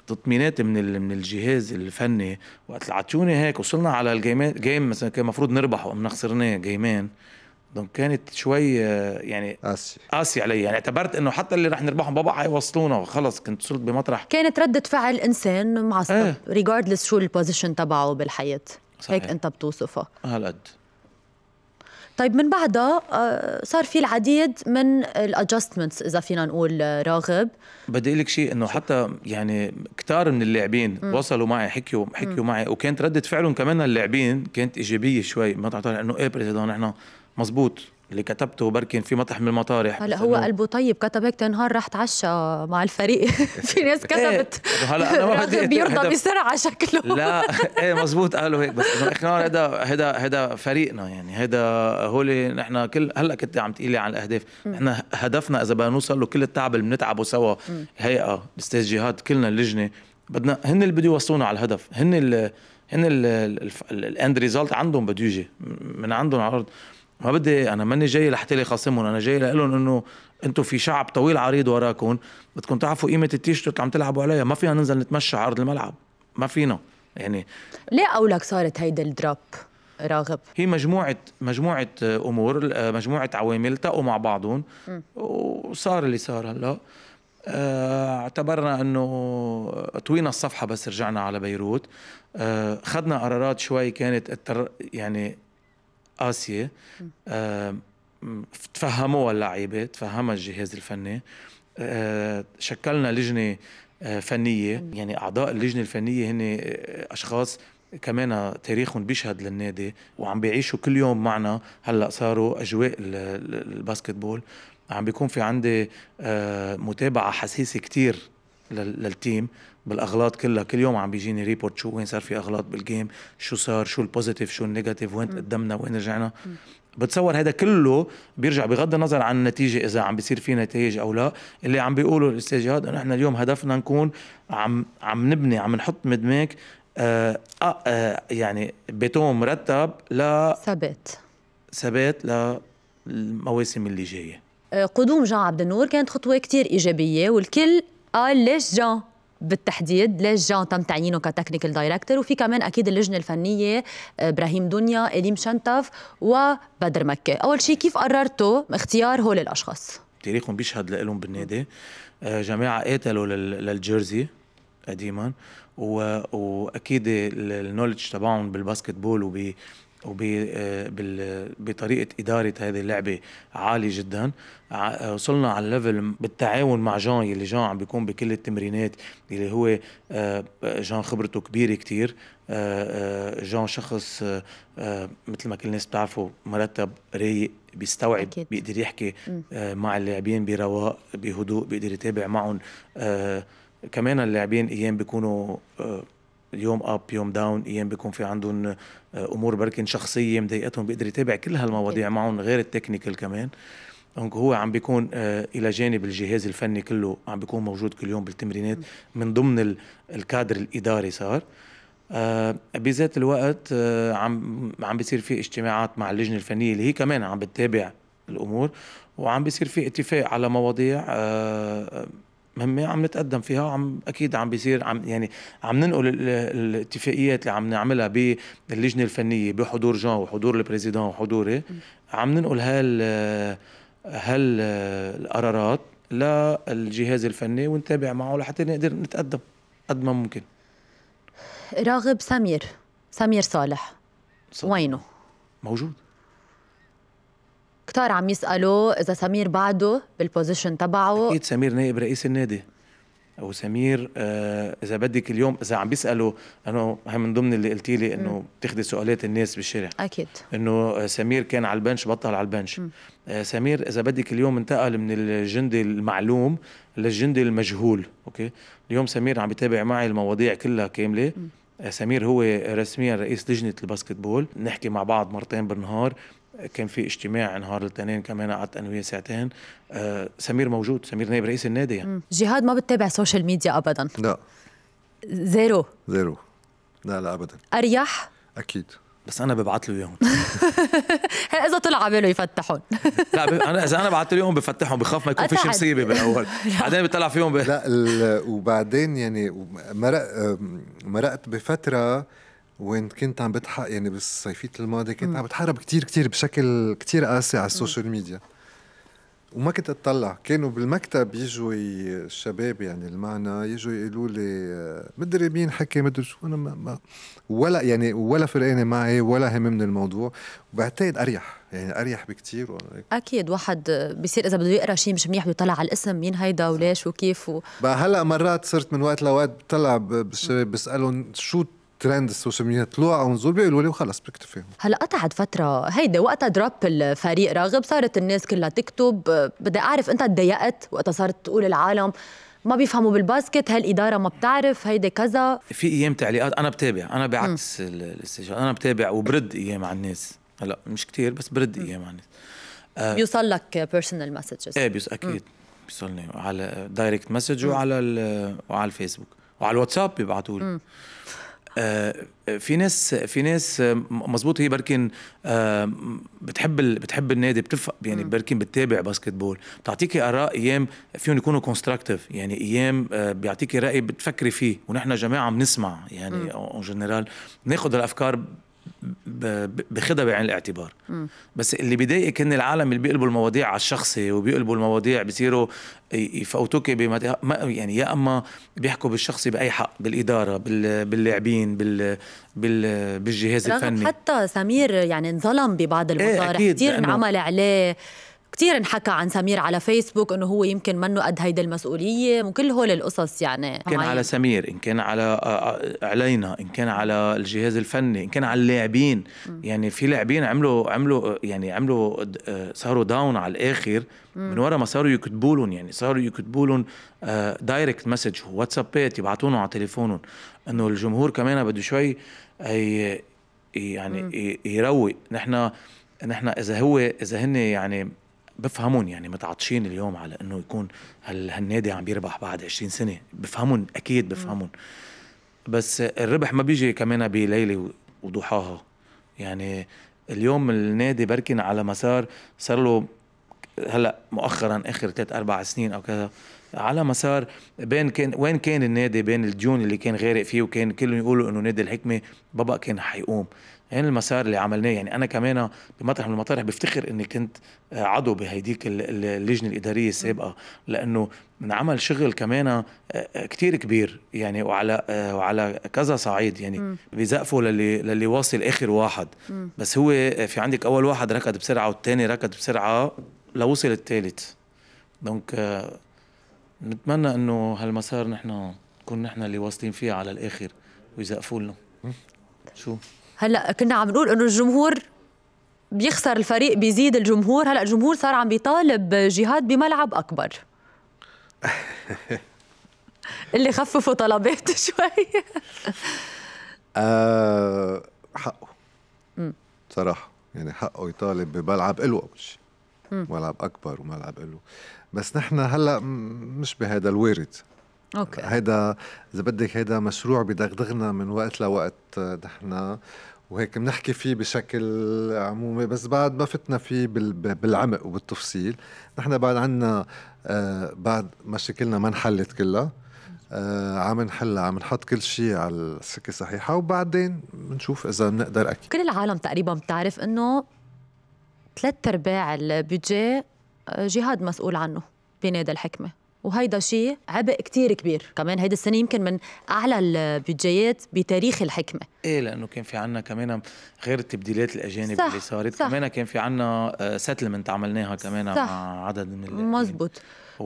تطمينات من من الجهاز الفني وقت عطيوني هيك وصلنا على الجيمين جيم مثلا كان المفروض نربحه وقمنا خسرناه جيمين دونك كانت شوي يعني قاسي قاسي علي يعني اعتبرت انه حتى اللي رح نربحهم بابا حيوصلونا وخلص كنت صرت بمطرح كانت ردة فعل انسان معصب ايه. ريجاردلس شو البوزيشن تبعه بالحياة صحيح. هيك انت بتوصفه هالقد طيب من بعدها آه، صار في العديد من الادجستمنتس اذا فينا نقول آه، راغب بدي اقول لك شيء انه حتى يعني كتار من اللاعبين وصلوا معي حكيوا حكيوا معي وكانت رده فعلهم كمان اللاعبين كانت ايجابيه شوي ما تعتبر انه ايه بريزيدون نحن مزبوط اللي كتبته بركن في مطرح من المطارح هلا هو قلبه طيب كتب هيك تنهار راح تعشى مع الفريق في ناس إيه. كتبت هلا انا ما بدي بيرضى بسرعه شكله لا ايه مزبوط قالوا هيك بس انه نهار هذا هذا هذا فريقنا يعني هذا هو نحن كل هلا كنت عم تقولي عن الاهداف نحن هدفنا اذا بدنا نوصل له كل التعب اللي بنتعبه سوا هيئه الاستاذ جهاد كلنا اللجنه بدنا هن اللي بده يوصلونا على الهدف هن اللي هن الاند ريزلت عندهم بده يجي من عندهم على الارض ما بدي انا ماني جاي لحتى لي خاصمهم انا جاي لهم انه انتم في شعب طويل عريض وراكم بدكم تعرفوا قيمه التيشيرت اللي عم تلعبوا عليها ما فينا ننزل نتمشى عرض الملعب ما فينا يعني ليه قولك صارت هيدا الدروب راغب هي مجموعة مجموعة أمور مجموعة عوامل التقوا مع بعضهم وصار اللي صار هلا آه، اعتبرنا انه طوينا الصفحه بس رجعنا على بيروت اخذنا آه، قرارات شوي كانت يعني قاسيه تفهموها اللعيبه تفهمها الجهاز الفني آه، شكلنا لجنه آه، فنيه يعني اعضاء اللجنه الفنيه هن آه، اشخاص كمان تاريخهم بيشهد للنادي وعم بيعيشوا كل يوم معنا هلا صاروا اجواء الباسكتبول عم بيكون في عندي متابعه حساسه كتير للتيم بالاغلاط كلها كل يوم عم بيجيني ريبورت شو وين صار في اغلاط بالجيم شو صار شو البوزيتيف شو النيجاتيف وين قدمنا وين رجعنا بتصور هذا كله بيرجع بغض النظر عن النتيجه اذا عم بيصير في نتائج او لا اللي عم بيقولوا الاستاذ جهاد انه احنا اليوم هدفنا نكون عم عم نبني عم نحط مدماك آه،, آه آه يعني بيتون مرتب ل ثبات ثبات للمواسم اللي جايه آه، قدوم جان عبد النور كانت خطوه كتير ايجابيه والكل قال آه، ليش جان بالتحديد ليش جان تم تعيينه كتكنيكال دايركتور وفي كمان اكيد اللجنه الفنيه آه، ابراهيم دنيا اليم شنتف وبدر مكه اول شيء كيف قررتوا اختيار هول الاشخاص تاريخهم بيشهد لهم بالنادي آه، جماعه قاتلوا للجيرزي قديما واكيد النولج تبعهم بالباسكت بول وبطريقه آه، اداره هذه اللعبه عالي جدا آه، وصلنا على الليفل بالتعاون مع جان يلي جان عم بيكون بكل التمرينات يلي هو جان آه، خبرته كبيره كتير جان شخص مثل ما كل الناس بتعرفه مرتب رايق بيستوعب أكيد. بيقدر يحكي مع اللاعبين برواق بهدوء بيقدر يتابع معهم كمان اللاعبين ايام بيكونوا يوم اب يوم داون ايام بيكون في عندهم آه، امور بركن شخصيه مضايقتهم بيقدر يتابع كل هالمواضيع معهم غير التكنيكال كمان دونك هو عم بيكون آه، الى جانب الجهاز الفني كله عم بيكون موجود كل يوم بالتمرينات من ضمن الكادر الاداري صار آه، بذات الوقت عم عم بيصير في اجتماعات مع اللجنه الفنيه اللي هي كمان عم بتتابع الامور وعم بيصير في اتفاق على مواضيع مهمة عم نتقدم فيها وعم أكيد عم بيصير عم يعني عم ننقل الاتفاقيات اللي عم نعملها باللجنة الفنية بحضور جان وحضور البريزيدان وحضوري إيه، عم ننقل هال هال القرارات للجهاز الفني ونتابع معه لحتى نقدر نتقدم قد ما ممكن راغب سمير سمير صالح صح. وينه؟ موجود كتار عم يسالوا اذا سمير بعده بالبوزيشن تبعه اكيد سمير نائب رئيس النادي او سمير آه اذا بدك اليوم اذا عم بيسالوا انا هي من ضمن اللي قلتي لي انه بتاخذي سؤالات الناس بالشارع اكيد انه آه، سمير كان على البنش بطل على البنش آه سمير اذا بدك اليوم انتقل من الجندي المعلوم للجندي المجهول اوكي اليوم سمير عم بيتابع معي المواضيع كلها كامله م. آه، سمير هو رسميا رئيس لجنة الباسكتبول نحكي مع بعض مرتين بالنهار كان في اجتماع نهار الاثنين كمان قعدت انا وياه ساعتين آه سمير موجود سمير نائب رئيس النادي يعني. جهاد ما بتتابع سوشيال ميديا ابدا لا زيرو زيرو لا لا ابدا اريح اكيد بس انا ببعث له اياهم اذا طلع عباله يفتحهم لا انا اذا انا بعثت له اياهم بفتحهم بخاف ما يكون في مصيبه بالاول بعدين بطلع فيهم ب... لا وبعدين يعني مرق مرقت بفتره وين كنت عم بتحق يعني بالصيفية الماضي كنت عم بتحارب كتير كتير بشكل كتير قاسي على السوشيال ميديا وما كنت اطلع كانوا بالمكتب يجوا الشباب يعني المعنى يجوا يقولوا لي مدري مين حكي مدري شو انا ما, ما ولا يعني ولا فرقانه معي ولا من الموضوع وبعتقد اريح يعني اريح بكثير اكيد واحد بصير اذا بده يقرا شيء مش منيح بيطلع على الاسم مين هيدا وليش وكيف و... بقى هلا مرات صرت من وقت لوقت بطلع بالشباب بسالهم شو ترند السوشيال ميديا طلوع او نزول بيقولوا لي وخلص بكتفي هلا قطعت فتره هيدا وقتها دروب الفريق راغب صارت الناس كلها تكتب بدي اعرف انت تضايقت وقتها صارت تقول العالم ما بيفهموا بالباسكت هالاداره ما بتعرف هيدا كذا في ايام تعليقات انا بتابع انا بعكس الاستشهاد انا بتابع وبرد ايام على الناس هلا مش كتير بس برد م. ايام على الناس آه بيوصل لك بيرسونال مسجز ايه بيوصل اكيد بيوصلني على دايركت مسج وعلى وعلى الفيسبوك وعلى الواتساب بيبعتوا لي آه، في ناس في ناس مظبوط هي بركن آه، بتحب بتحب النادي بتفق يعني بركن بتتابع باسكت بول بتعطيكي اراء ايام فيهم يكونوا كونستراكتيف يعني ايام آه، بيعطيكي راي بتفكري فيه ونحن جماعه بنسمع يعني اون جنرال بناخذ الافكار بخدها بعين الاعتبار م. بس اللي بيضايقك ان العالم اللي بيقلبوا المواضيع على الشخصي وبيقلبوا المواضيع بصيروا يفوتوك بما يعني يا اما بيحكوا بالشخصي باي حق بالاداره باللاعبين بال... بالجهاز الفني حتى سمير يعني انظلم ببعض إيه، المصارح إيه كتير انعمل عليه كثير انحكى عن سمير على فيسبوك انه هو يمكن منه قد هيدي المسؤوليه وكل هول القصص يعني ان كان على سمير ان كان على آه، آه، علينا ان كان على الجهاز الفني ان كان على اللاعبين يعني في لاعبين عملوا عملوا آه، يعني عملوا صاروا داون على الاخر من ورا ما صاروا يكتبوا لهم يعني صاروا يكتبوا لهم دايركت مسج واتسابات يبعثونهم على تليفونهم انه الجمهور كمان بده شوي يعني يروق نحن نحن اذا هو اذا هن يعني بفهمون يعني متعطشين اليوم على انه يكون هال هالنادي عم يربح بعد 20 سنه بفهمون اكيد بفهمون بس الربح ما بيجي كمان بليله وضحاها يعني اليوم النادي بركن على مسار صار له هلا مؤخرا اخر ثلاث اربع سنين او كذا على مسار بين كان وين كان النادي بين الديون اللي كان غارق فيه وكان كلهم يقولوا انه نادي الحكمه بابا كان حيقوم هين المسار اللي عملناه يعني انا كمان بمطرح من المطارح بفتخر اني كنت آه، عضو بهيديك اللجنه الاداريه السابقه لانه انعمل شغل كمان آه، آه، كتير كبير يعني وعلى وعلى كذا صعيد يعني بزقفوا للي للي واصل اخر واحد بس هو في عندك اول واحد ركض بسرعه والثاني ركض بسرعه لوصل الثالث دونك نتمنى انه هالمسار نحن نكون نحن اللي واصلين فيه على الاخر ويزقفوا لنا شو هلا كنا عم نقول انه الجمهور بيخسر الفريق بيزيد الجمهور هلا الجمهور صار عم بيطالب جهاد بملعب اكبر اللي خففوا طلباته شوي آه حقه صراحه يعني حقه يطالب بملعب الو اول شيء ملعب اكبر وملعب الو بس نحن هلا مش بهذا الوارد اوكي هيدا اذا بدك هيدا مشروع بدغدغنا من وقت لوقت نحن آه، وهيك بنحكي فيه بشكل عمومي بس بعد ما فتنا فيه بالعمق وبالتفصيل نحن بعد عنا آه، بعد مشاكلنا ما انحلت كلها آه، عم نحلها عم نحط كل شيء على السكه صحيحه وبعدين بنشوف اذا بنقدر اكيد كل العالم تقريبا بتعرف انه ثلاث ارباع البيجي آه، جهاد مسؤول عنه بنادي الحكمه وهيدا شيء عبء كتير كبير كمان هيدا السنه يمكن من اعلى البيجيات بتاريخ الحكمه ايه لانه كان في عنا كمان غير التبديلات الاجانب صح اللي صارت صح كمان كان في عنا ستلمنت آه، عملناها كمان صح مع عدد من مزبوط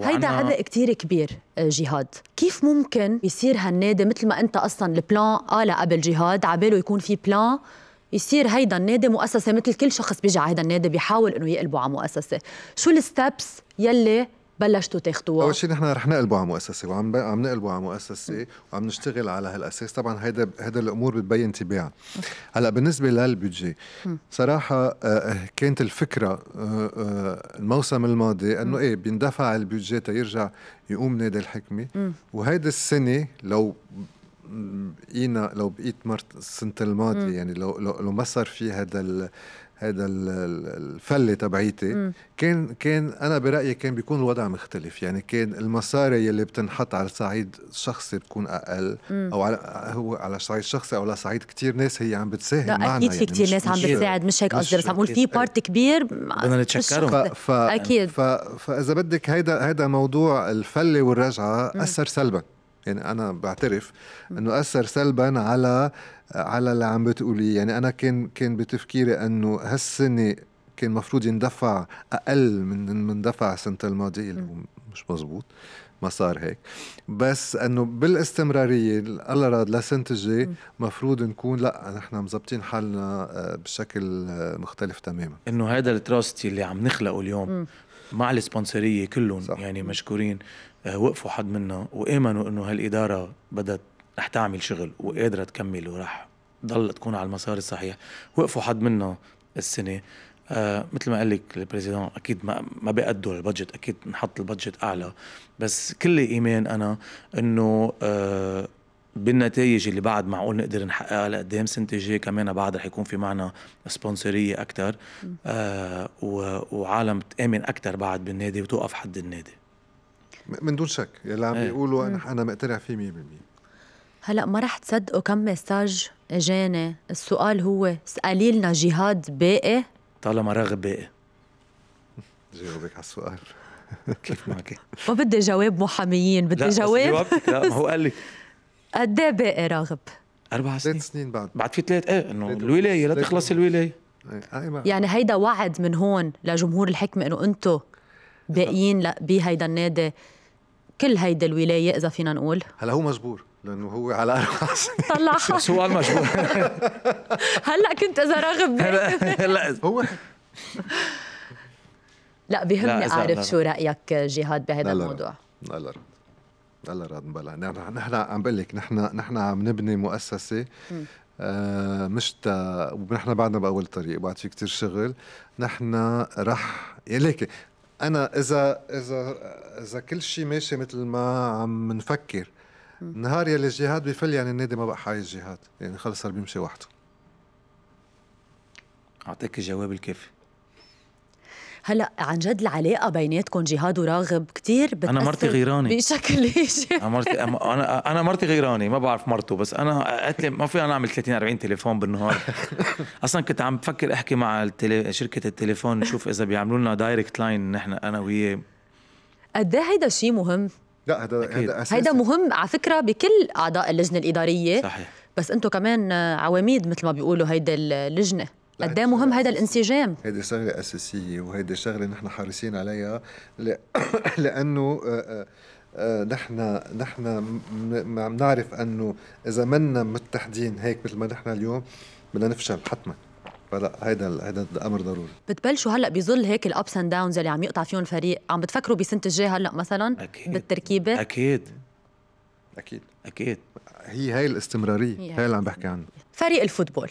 هيدا عبء كتير كبير آه، جهاد كيف ممكن يصير هالنادي مثل ما انت اصلا البلان قال قبل جهاد عباله يكون في بلان يصير هيدا النادي مؤسسه مثل كل شخص بيجي على هيدا النادي بيحاول انه يقلبه على مؤسسه شو الستبس يلي بلشتوا تاخدوها؟ اول شيء نحن رح نقلبه على مؤسسه وعم عم نقلبه على مؤسسه وعم نشتغل على هالاساس طبعا هيدا هيدا الامور بتبين تباعا هلا بالنسبه للبيجي صراحه آه، آه، كانت الفكره آه، الموسم الماضي انه ايه بيندفع البيجي تيرجع يقوم نادي الحكمه وهيدا السنه لو بقينا لو بقيت مرت السنه الماضيه يعني لو لو, لو ما صار في هذا هذا الفله تبعيتي كان كان انا برايي كان بيكون الوضع مختلف يعني كان المصاري يلي بتنحط على الصعيد الشخصي بتكون اقل مم. او على هو على صعيد شخصي او على صعيد كثير ناس هي عم بتساهم معنا اكيد يعني في يعني كثير ناس عم بتساعد مش هيك قصدي بس عم بقول في بارت كبير بدنا نتشكرهم اكيد فاذا بدك هيدا هيدا موضوع الفله والرجعه اثر سلبا يعني انا بعترف انه اثر سلبا على على اللي عم بتقولي يعني انا كان كان بتفكيري انه هالسنه كان مفروض يندفع اقل من من دفع السنه الماضيه اللي مش مزبوط ما صار هيك بس انه بالاستمراريه الله راد للسنه الجاي مفروض نكون لا نحن مزبطين حالنا آه، بشكل آه، مختلف تماما انه هذا التراست اللي عم نخلقه اليوم مع السبونسريه كلهم صح. يعني مشكورين آه، وقفوا حد منا وامنوا انه هالاداره بدها رح تعمل شغل وقادره تكمل ورح ضل تكون على المسار الصحيح وقفوا حد منا السنه آه مثل ما قال لك البريزيدون اكيد ما ما بيقدوا البادجت اكيد نحط البادجت اعلى بس كل ايمان انا انه آه بالنتائج اللي بعد معقول نقدر نحققها لقدام سنة جاي كمان بعد رح يكون في معنا سبونسرية أكثر آه وعالم تآمن أكثر بعد بالنادي وتوقف حد النادي من دون شك اللي عم إيه. بيقولوا انا انا مقتنع فيه 100% هلا ما رح تصدقوا كم مساج اجاني السؤال هو اسالي لنا جهاد باقي طالما رغب باقي جاوبك على السؤال كيف معك ما بدي جواب محاميين بدي جواب لا ما هو قال لي قد ايه باقي راغب؟ اربع سنين ثلاث سنين بعد بعد في ثلاث ايه انه الولايه لا تخلص الولايه إيه، يعني هيدا وعد من هون لجمهور الحكمه انه انتم باقيين بهيدا النادي كل هيدا الولايه اذا فينا نقول هلا هو مجبور لانه هو على اربع سنين طلع بس مجبور هلا كنت اذا راغب هلا هو لا بيهمني اعرف شو رايك جهاد بهذا الموضوع لا لا الله راد بلا نحن نحن عم بقول لك نحن نحن عم نبني مؤسسه آه مش تا ونحن بعدنا باول طريق بعد في كتير شغل نحن رح يعني ليك انا اذا اذا اذا كل شيء ماشي مثل ما عم نفكر نهار يلي الجهاد بفل يعني النادي ما بقى حي الجهاد يعني خلص صار بيمشي وحده اعطيك الجواب الكافي هلا عن جد العلاقه بيناتكم جهاد وراغب كثير بتأثر انا مرتي غيراني بشكل ايجابي انا مرتي انا انا مرتي غيراني ما بعرف مرته بس انا قالت لي ما في انا اعمل 30 40 تليفون بالنهار اصلا كنت عم بفكر احكي مع التلي... شركه التليفون نشوف اذا بيعملوا لنا دايركت لاين نحن انا وهي قد ايه هيدا شيء مهم لا هذا هذا هيدا مهم على فكره بكل اعضاء اللجنه الاداريه صحيح بس انتم كمان عواميد مثل ما بيقولوا هيدا اللجنه قد إيه مهم هذا الانسجام هيدي شغله اساسيه وهيدي شغله نحن حريصين عليها لانه آه، آه، آه، نحن نحن عم نعرف انه اذا منا متحدين هيك مثل ما نحن اليوم بدنا نفشل حتما فلا هيدا هيدا امر ضروري بتبلشوا هلا بظل هيك الابس اند داونز اللي عم يقطع فيهم الفريق عم بتفكروا بسنه الجاي هلا مثلا أكيد. بالتركيبه اكيد اكيد اكيد هي هاي الاستمراريه هي, اللي عم بحكي عنها فريق الفوتبول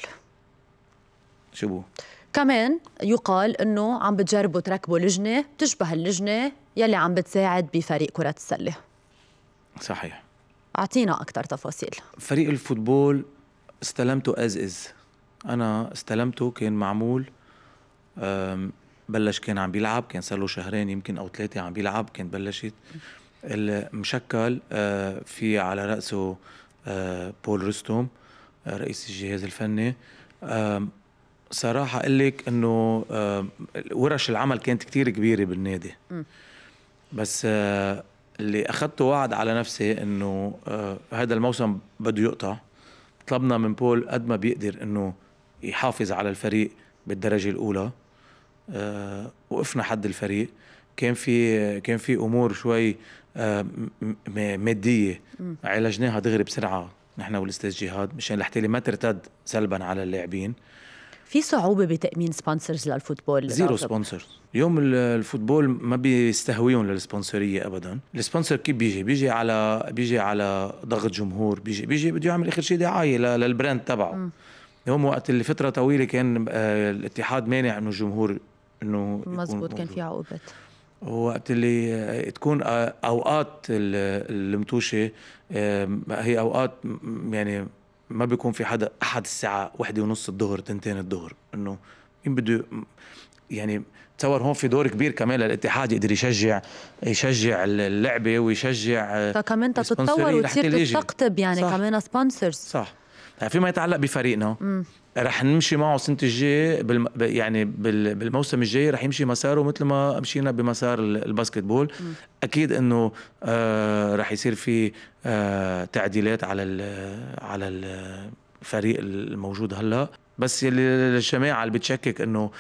شبه كمان يقال انه عم بتجربوا تركبوا لجنه بتشبه اللجنه يلي عم بتساعد بفريق كره السله صحيح اعطينا اكثر تفاصيل فريق الفوتبول استلمته از از انا استلمته كان معمول بلش كان عم بيلعب كان صار له شهرين يمكن او ثلاثه عم بيلعب كان بلشت المشكل آه، في على راسه آه، بول رستوم آه، رئيس الجهاز الفني صراحة أقول لك إنه آه، ورش العمل كانت كتير كبيرة بالنادي بس آه، اللي أخذته وعد على نفسي إنه آه، هذا الموسم بده يقطع طلبنا من بول قد ما بيقدر إنه يحافظ على الفريق بالدرجة الأولى وقفنا حد الفريق كان في كان في أمور شوي مادية عالجناها دغري بسرعة نحن والاستاذ جهاد مشان لحتى ما ترتد سلبا على اللاعبين في صعوبه بتامين سبونسرز للفوتبول زيرو سبونسرز يوم الفوتبول ما بيستهويهم للسبونسريه ابدا السبونسر كيف بيجي بيجي على بيجي على ضغط جمهور بيجي بيجي بده يعمل اخر شيء دعايه للبراند تبعه يوم وقت اللي فتره طويله كان آه، الاتحاد مانع انه الجمهور انه مزبوط كان في عقوبات وقت اللي آه، تكون آه، اوقات المتوشه هي اوقات يعني ما بيكون في حدا احد الساعه واحدة ونص الظهر تنتين الظهر انه مين بده يعني تصور هون في دور كبير كمان للاتحاد يقدر يشجع يشجع اللعبه ويشجع طيب كمان تتطور وتصير تستقطب يعني صح كمان سبونسرز صح فيما يتعلق بفريقنا رح نمشي معه السنه الجاي بالم... يعني بال... بالموسم الجاي رح يمشي مساره مثل ما مشينا بمسار الباسكتبول م. اكيد انه آه رح يصير في آه تعديلات على ال... على الفريق الموجود هلا بس الجماعه اللي بتشكك انه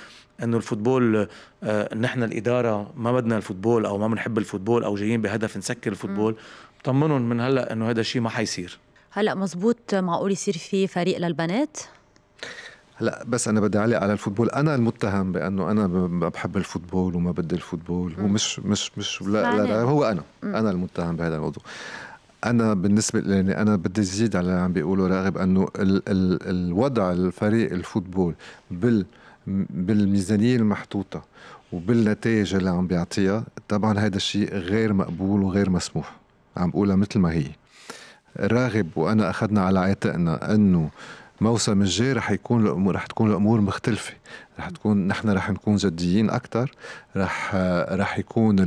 انه الفوتبول آه نحن الاداره ما بدنا الفوتبول او ما بنحب الفوتبول او جايين بهدف نسكر الفوتبول طمنهم من هلا انه هذا الشيء ما حيصير هلا مزبوط معقول يصير في فريق للبنات هلا بس انا بدي اعلق على الفوتبول انا المتهم بانه انا ما بحب الفوتبول وما بدي الفوتبول مم. ومش مش مش لا, لا, لا هو انا مم. انا المتهم بهذا الموضوع انا بالنسبه لاني يعني انا بدي زيد على اللي عم بيقوله راغب انه ال ال الوضع الفريق الفوتبول بال بالميزانيه المحطوطه وبالنتائج اللي عم بيعطيها طبعا هذا الشيء غير مقبول وغير مسموح عم بقولها مثل ما هي راغب وانا اخذنا على عاتقنا انه موسم الجاي رح يكون الامور رح تكون الامور مختلفه رح تكون نحن رح نكون جديين اكثر رح رح يكون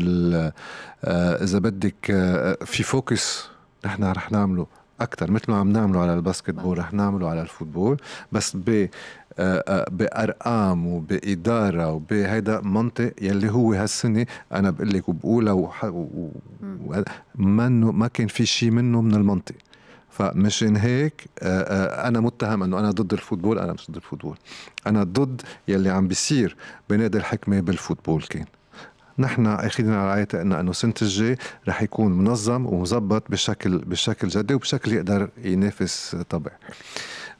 آه، اذا بدك آه، في فوكس نحن رح نعمله اكثر مثل ما عم نعمله على الباسكت بول رح نعمله على الفوتبول بس ب آه، آه، بارقام وباداره وبهيدا منطق يلي هو هالسنه انا بقول لك وبقولها و... منه ما كان في شيء منه من المنطق فمشان هيك آه، انا متهم انه انا ضد الفوتبول انا مش ضد الفوتبول انا ضد يلي عم بيصير بنادي الحكمه بالفوتبول كان نحن اخذنا على عاتقنا انه السنه الجاي رح يكون منظم ومظبط بشكل بشكل جدي وبشكل يقدر ينافس طبيعي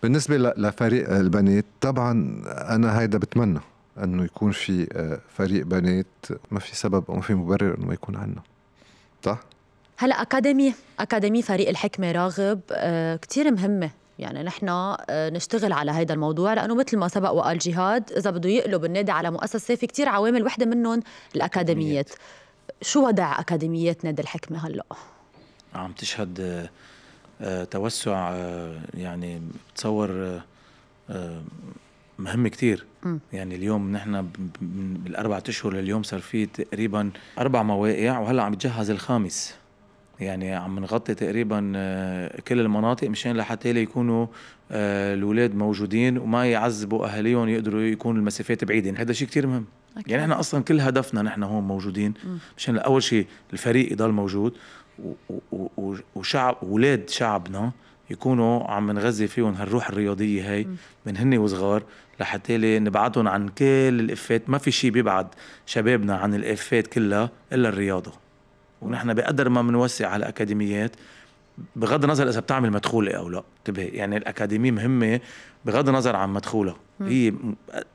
بالنسبه لفريق البنات طبعا انا هيدا بتمنى انه يكون في آه، فريق بنات ما في سبب او ما في مبرر انه ما يكون عندنا صح هلا اكاديمي اكاديمي فريق الحكمه راغب آه، كثير مهمه يعني نحن آه، نشتغل على هذا الموضوع لانه مثل ما سبق وقال جهاد اذا بده يقلب النادي على مؤسسه في كثير عوامل وحده منهم الاكاديميات شو وضع اكاديميات نادي الحكمه هلا عم تشهد آه، توسع آه، يعني بتصور آه، مهم كتير م. يعني اليوم نحن بالاربع اشهر لليوم صار في تقريبا اربع مواقع وهلا عم بتجهز الخامس يعني عم نغطي تقريبا كل المناطق مشان لحتى يكونوا الاولاد موجودين وما يعذبوا اهاليهم يقدروا يكونوا المسافات بعيده هذا شيء كتير مهم يعني أكيد. يعني احنا اصلا كل هدفنا نحن هون موجودين مشان اول شيء الفريق يضل موجود وشعب ولاد شعبنا يكونوا عم نغذي فيهم هالروح الرياضية هاي من هن وصغار لحتى نبعدهم عن كل الإفات ما في شيء بيبعد شبابنا عن الإفات كلها إلا الرياضة ونحن بقدر ما بنوسع على الأكاديميات بغض النظر إذا بتعمل مدخولة أو لا انتبه يعني الأكاديمية مهمة بغض النظر عن مدخولها هي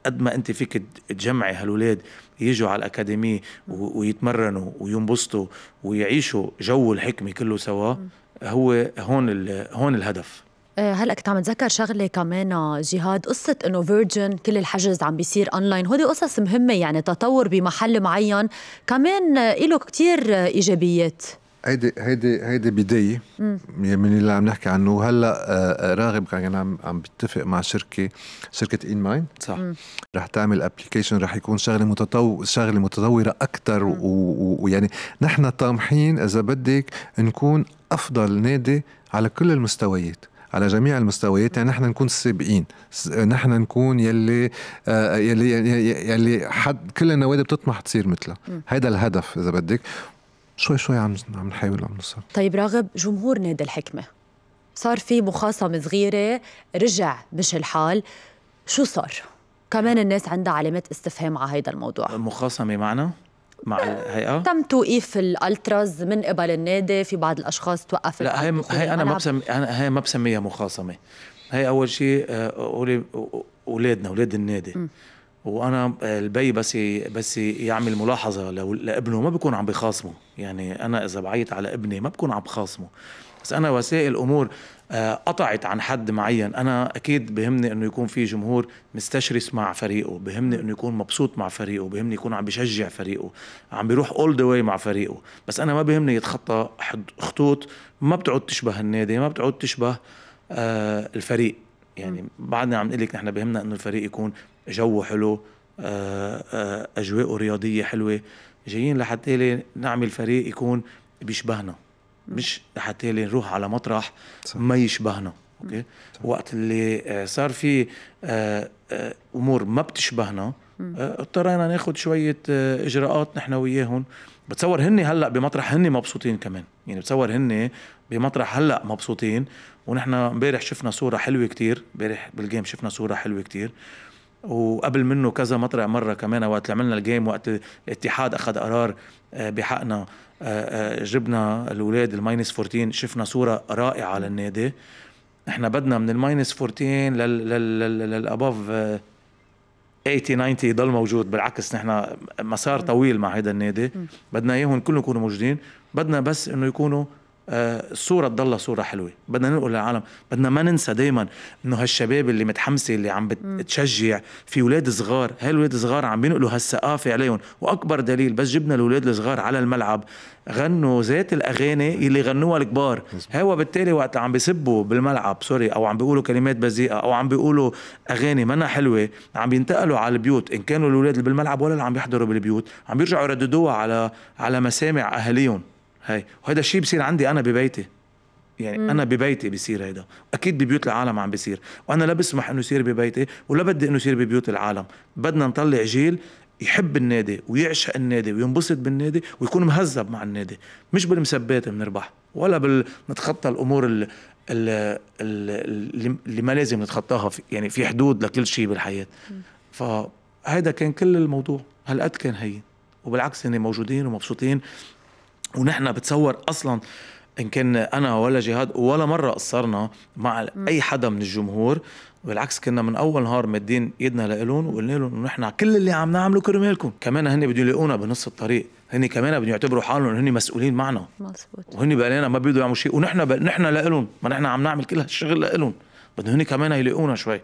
قد ما أنت فيك تجمعي هالولاد يجوا على الأكاديمية ويتمرنوا وينبسطوا ويعيشوا جو الحكمة كله سوا هو هون هون الهدف آه، هلا كنت عم اتذكر شغله كمان آه، جهاد قصه انه فيرجن كل الحجز عم بيصير اونلاين هودي قصص مهمه يعني تطور بمحل معين كمان آه، له كتير ايجابيات هيدي هيدي هيدي بدايه يعني من اللي عم نحكي عنه هلا آه، آه، راغب كان عم عم بيتفق مع شركه شركه ان ماين صح رح تعمل ابلكيشن رح يكون شغله متطور شغله متطوره اكثر ويعني نحن طامحين اذا بدك نكون افضل نادي على كل المستويات على جميع المستويات يعني نحن نكون السابقين نحن نكون آه، يلي يلي يلي حد كل النوادي بتطمح تصير مثلها هذا الهدف اذا بدك شوي شوي عم عم نحاول عم نوصل طيب راغب جمهور نادي الحكمه صار في مخاصمه صغيره رجع مش الحال شو صار كمان الناس عندها علامات استفهام على هذا الموضوع مخاصمه معنا مع الهيئه تم توقيف الالتراز من قبل النادي في بعض الاشخاص توقف لا هي هي انا ما انا هي ما بسميها مخاصمه هي اول شيء آه، اولادنا اولاد النادي م. وانا البي بس بس يعمل ملاحظه لو لابنه ما بكون عم بخاصمه يعني انا اذا بعيط على ابني ما بكون عم بخاصمه بس انا وسائل امور آه، قطعت عن حد معين انا اكيد بهمني انه يكون في جمهور مستشرس مع فريقه بهمني انه يكون مبسوط مع فريقه بهمني يكون عم بشجع فريقه عم بيروح اول ذا واي مع فريقه بس انا ما بهمني يتخطى خطوط ما بتعود تشبه النادي ما بتعود تشبه آه، الفريق يعني بعدنا عم نقول لك نحن بهمنا انه الفريق يكون جو حلو آه، آه، أجواء رياضيه حلوه جايين لحتى نعمل فريق يكون بيشبهنا مش لحتى نروح على مطرح ما يشبهنا اوكي وقت اللي آه، صار في امور ما بتشبهنا اضطرينا ناخذ شويه اجراءات نحن وياهم بتصور هن هلا بمطرح هن مبسوطين كمان يعني بتصور هن بمطرح هلا مبسوطين ونحن امبارح شفنا صوره حلوه كتير امبارح بالجيم شفنا صوره حلوه كتير وقبل منه كذا مطرح مره كمان وقت عملنا الجيم وقت الاتحاد اخذ قرار آه، بحقنا آه، آه، جبنا الاولاد الماينس 14 شفنا صوره رائعه للنادي احنا بدنا من الماينس 14 لل لل للاباف 80 90 يضل موجود بالعكس نحن مسار طويل مع هذا النادي بدنا اياهم كلهم يكونوا موجودين بدنا بس انه يكونوا الصوره آه، تضلها صوره حلوه بدنا ننقل للعالم بدنا ما ننسى دائما انه هالشباب اللي متحمسه اللي عم بتشجع في اولاد صغار هالولاد صغار عم بينقلوا هالثقافه عليهم واكبر دليل بس جبنا الاولاد الصغار على الملعب غنوا ذات الاغاني اللي غنوها الكبار هو بالتالي وقت عم بيسبوا بالملعب سوري او عم بيقولوا كلمات بذيئه او عم بيقولوا اغاني منا حلوه عم بينتقلوا على البيوت ان كانوا الاولاد اللي بالملعب ولا اللي عم بيحضروا بالبيوت عم بيرجعوا يرددوها على على مسامع اهاليهم هاي وهذا الشيء بصير عندي انا ببيتي يعني مم. انا ببيتي بصير هيدا اكيد ببيوت العالم عم بصير وانا لا بسمح انه يصير ببيتي ولا بدي انه يصير ببيوت العالم بدنا نطلع جيل يحب النادي ويعشق النادي وينبسط بالنادي ويكون مهذب مع النادي مش بالمسبات بنربح ولا بال... الامور ال... ال... ال... اللي ما لازم نتخطاها في... يعني في حدود لكل شيء بالحياه فهذا كان كل الموضوع هالقد كان هين وبالعكس هن موجودين ومبسوطين ونحن بتصور اصلا ان كان انا ولا جهاد ولا مره قصرنا مع م. اي حدا من الجمهور بالعكس كنا من اول نهار مدين ايدنا لهم وقلنا لهم انه نحن كل اللي عم نعمله كرمالكم كمان هن بدهم يلاقونا بنص الطريق هن كمان بدهم يعتبروا حالهم هن مسؤولين معنا مزبوط وهن بقى ما بيقدروا يعملوا شيء ونحن ب... نحن لهم ما نحن عم نعمل كل هالشغل لهم بدهم هن كمان يلاقونا شوي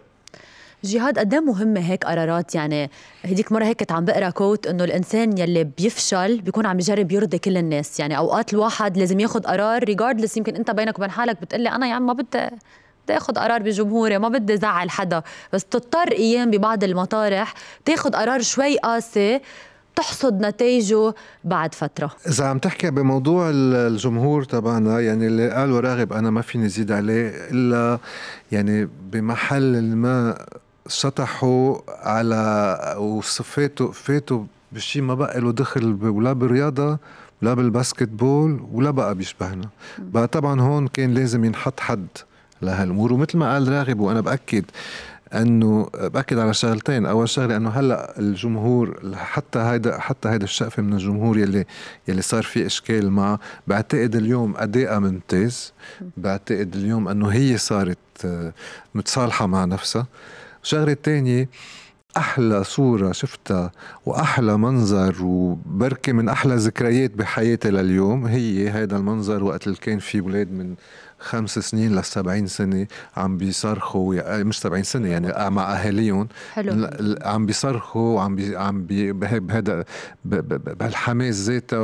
جهاد قد ايه مهمه هيك قرارات يعني هديك مره هيك كنت عم بقرا كوت انه الانسان يلي بيفشل بيكون عم يجرب يرضي كل الناس يعني اوقات الواحد لازم ياخذ قرار ريجاردلس يمكن انت بينك وبين حالك بتقلي انا يا عم ما بدي بدي اخذ قرار بجمهوري ما بدي زعل حدا بس تضطر ايام ببعض المطارح تاخذ قرار شوي قاسي تحصد نتائجه بعد فترة إذا عم تحكي بموضوع الجمهور تبعنا يعني اللي قالوا راغب أنا ما فيني زيد عليه إلا يعني بمحل ما شطحوا على وصفاتوا فاتوا بشيء ما بقى له دخل ولا بالرياضه ولا بالباسكت بول ولا بقى بيشبهنا بقى طبعا هون كان لازم ينحط حد لهالامور ومثل ما قال راغب وانا باكد انه باكد على شغلتين اول شغله انه هلا الجمهور حتى هيدا حتى هيدا الشقفه من الجمهور يلي يلي صار في اشكال معه بعتقد اليوم ادائها ممتاز بعتقد اليوم انه هي صارت متصالحه مع نفسها الشغله الثانيه احلى صوره شفتها واحلى منظر وبركي من احلى ذكريات بحياتي لليوم هي هذا المنظر وقت اللي كان في اولاد من خمس سنين للسبعين سنة عم بيصرخوا آه، مش سبعين سنة يعني آه، مع أهاليهم حلو عم بيصرخوا وعم بي عم بي بهذا بهالحماس ذاتها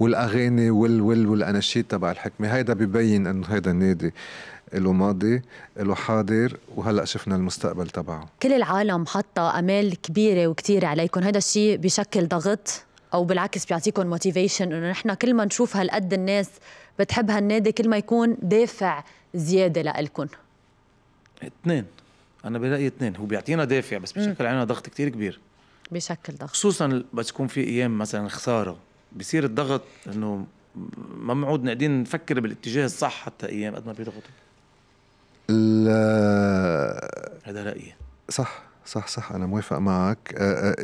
والأغاني وال وال والأناشيد تبع الحكمة هيدا ببين إنه هيدا النادي له ماضي له حاضر وهلا شفنا المستقبل تبعه كل العالم حاطه امال كبيره وكثير عليكم هذا الشيء بشكل ضغط او بالعكس بيعطيكم موتيفيشن انه نحن كل ما نشوف هالقد الناس بتحب هالنادي كل ما يكون دافع زياده لإلكم اثنين انا برايي اثنين هو بيعطينا دافع بس بشكل علينا ضغط كثير كبير بشكل ضغط خصوصا بس يكون في ايام مثلا خساره بصير الضغط انه ما معود قاعدين نفكر بالاتجاه الصح حتى ايام قد ما بيضغطوا هذا رايي صح صح صح انا موافق معك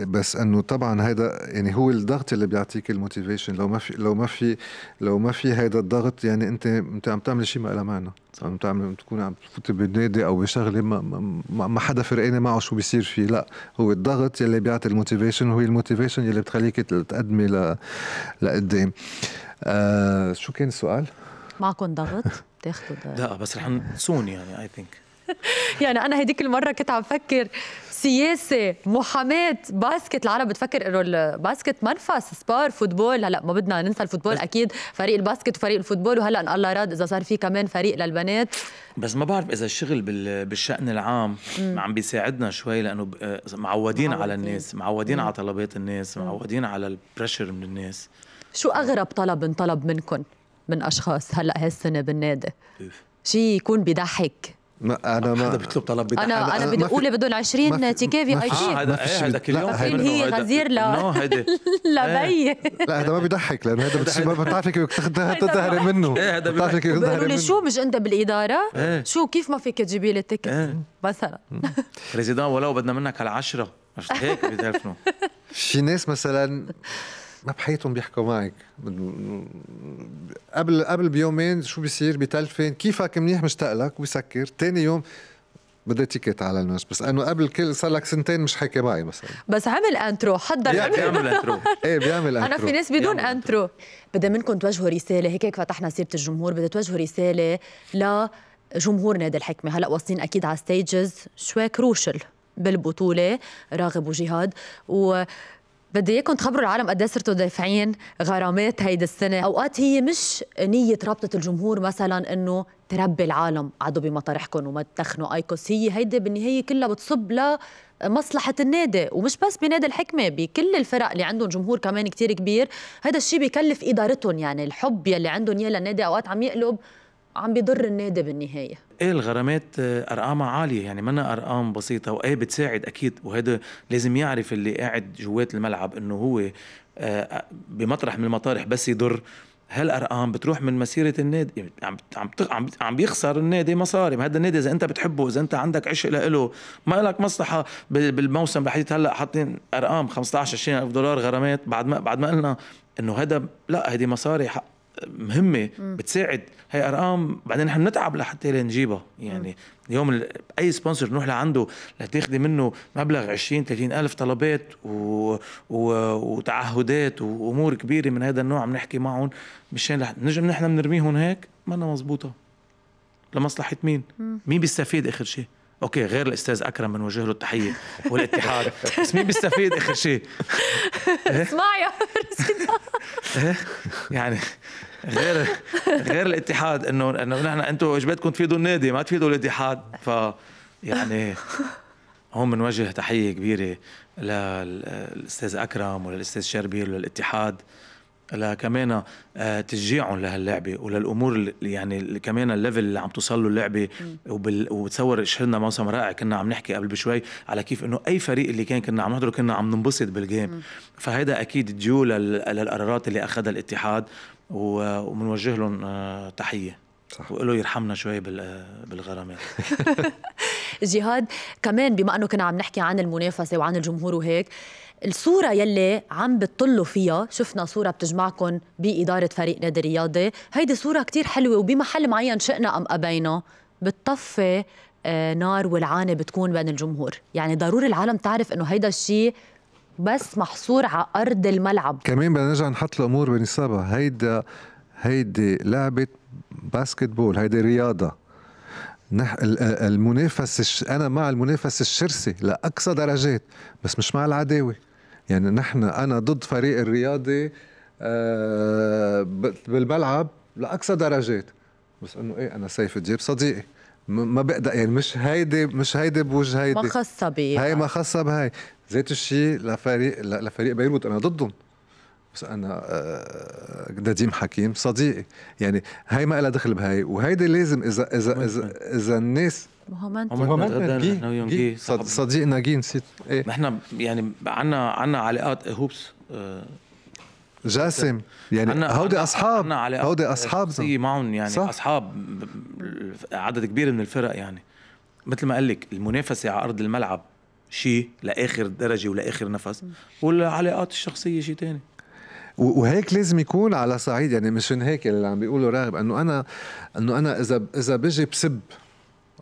بس انه طبعا هذا يعني هو الضغط اللي بيعطيك الموتيفيشن لو ما في لو ما في لو ما في هذا الضغط يعني انت انت عم تعمل شيء ما له معنى عم تعمل تكون عم تفوت بالنادي او بشغله ما, ما, ما حدا فرقانه معه شو بيصير فيه لا هو الضغط اللي بيعطي الموتيفيشن هو الموتيفيشن اللي بتخليك تقدمي لقدام آه شو كان السؤال؟ معكم ضغط بتاخذوا لا بس رح نسون يعني اي ثينك يعني انا هديك المره كنت عم فكر سياسه محاماه باسكت العرب بتفكر انه الباسكت منفس سبار فوتبول هلا ما بدنا ننسى الفوتبول اكيد فريق الباسكت وفريق الفوتبول وهلا ان الله راد اذا صار في كمان فريق للبنات بس ما بعرف اذا الشغل بالشان العام عم بيساعدنا شوي لانه معودين, آه، معودين. على الناس معودين مم. على طلبات الناس معودين على البريشر من الناس شو اغرب طلب انطلب منكم من اشخاص هلا هالسنه بالنادي إيه. شيء يكون بيضحك ما انا ما حدا بيطلب طلب بيضحك انا انا, بدي اقول بدهم 20 تيكيه في اي شيء هذا كل هذاك اليوم هي غزير إيه. لا لا بي لا هذا ما بيضحك لانه هذا ما بتعرفي كيف تظهري منه هذا إيه، بتعرفي كيف تظهري منه شو مش انت بالاداره شو كيف ما فيك تجيبي لي تكت مثلا بريزيدون ولو بدنا منك على 10 مش هيك بيعرفوا في ناس مثلا ما بحياتهم بيحكوا معك قبل قبل بيومين شو بيصير بتلفن كيفك منيح مشتاق لك وبسكر ثاني يوم بدي تيكت على الناس بس انه قبل كل صار لك سنتين مش حكي معي مثلا بس عمل انترو حضر بيعمل انترو ايه بيعمل انترو انا في ناس بدون انترو بدي منكم توجهوا رساله هيك هيك فتحنا سيره الجمهور بدي توجهوا رساله لجمهور نادي الحكمه هلا واصلين اكيد على ستيجز شوي كروشل بالبطوله راغب وجهاد و بدي اياكم تخبروا العالم قد إيه صرتوا دافعين غرامات هيدي السنه، اوقات هي مش نيه رابطه الجمهور مثلا انه تربي العالم عدوا بمطارحكم وما تخنوا ايكوس، هي هيدي بالنهايه كلها بتصب لمصلحه النادي ومش بس بنادي الحكمه بكل الفرق اللي عندهم جمهور كمان كتير كبير، هذا الشيء بيكلف ادارتهم يعني الحب يلي عندهم اياه للنادي اوقات عم يقلب عم بيضر النادي بالنهايه ايه الغرامات آه، ارقامها عاليه يعني منا ارقام بسيطه وايه بتساعد اكيد وهذا لازم يعرف اللي قاعد جوات الملعب انه هو آه، بمطرح من المطارح بس يضر هالارقام بتروح من مسيره النادي عم عم عم بيخسر النادي مصاري هذا النادي اذا انت بتحبه اذا انت عندك عشق له ما لك مصلحه بالموسم رح هلا حاطين ارقام 15 20 الف دولار غرامات بعد ما بعد ما قلنا انه هذا لا هذه مصاري حق مهمه بتساعد هي ارقام بعدين نحن بنتعب لحتى نجيبها يعني اليوم اي سبونسر نروح لعنده لتاخذي منه مبلغ 20 30 الف طلبات و... و... وتعهدات وامور كبيره من هذا النوع عم نحكي معهم مشان لح... نجم نحن بنرميهم هيك ما مزبوطه لمصلحه مين مم. مين بيستفيد اخر شيء اوكي غير الاستاذ اكرم بنوجه له التحيه والاتحاد بس مين بيستفيد اخر شيء اسمع يا إيه؟ يعني غير غير الاتحاد انه انه نحن انتم واجباتكم تفيدوا النادي ما تفيدوا الاتحاد ف يعني هون بنوجه تحيه كبيره للاستاذ اكرم وللاستاذ شربيل وللاتحاد لكمان آه، تشجيعهم لهاللعبه وللامور يعني كمان الليفل اللي عم توصل له اللعبه وبال... وبتصور شهدنا موسم رائع كنا عم نحكي قبل بشوي على كيف انه اي فريق اللي كان كنا عم نحضره كنا عم ننبسط بالجيم فهيدا اكيد ديو لل... للقرارات اللي اخذها الاتحاد ومنوجه لهم آه، تحيه صح وله يرحمنا شوي بالغرامات جهاد كمان بما انه كنا عم نحكي عن المنافسه وعن الجمهور وهيك الصوره يلي عم بتطلوا فيها شفنا صوره بتجمعكم باداره فريق نادي رياضي هيدي صوره كتير حلوه وبمحل معين شئنا ام ابينا بتطفي آه، نار والعانه بتكون بين الجمهور يعني ضروري العالم تعرف انه هيدا الشيء بس محصور على ارض الملعب كمان بدنا نرجع نحط الامور بنصابها هيدا هيدي لعبه باسكتبول هيدي رياضه نح المنافسه انا مع المنافسه الشرسه لاقصى درجات بس مش مع العداوه يعني نحن انا ضد فريق الرياضي آه، بالملعب لاقصى درجات بس انه ايه انا سيف الجيب صديقي ما بقدر يعني مش هيدي مش هيدي بوجه هيدي ما خاصة بي هي ما خاصة بهي ذات الشيء لفريق لفريق بيروت انا ضدهم بس انا آه، نديم حكيم صديقي يعني هي ما لها دخل بهي وهيدي لازم اذا اذا اذا, إذا الناس مهمنت مهمنت جي, أنا صديقنا جي نسيت ايه ما احنا يعني عنا عنا علاقات إيه، هوبس آه. جاسم يعني هودي اصحاب هودي اصحاب معهم يعني صح؟ اصحاب عدد كبير من الفرق يعني مثل ما قال لك المنافسه على ارض الملعب شيء لاخر درجه ولاخر نفس والعلاقات الشخصيه شيء ثاني وهيك لازم يكون على صعيد يعني مشان هيك اللي عم بيقولوا راغب انه انا انه انا اذا اذا بجي بسب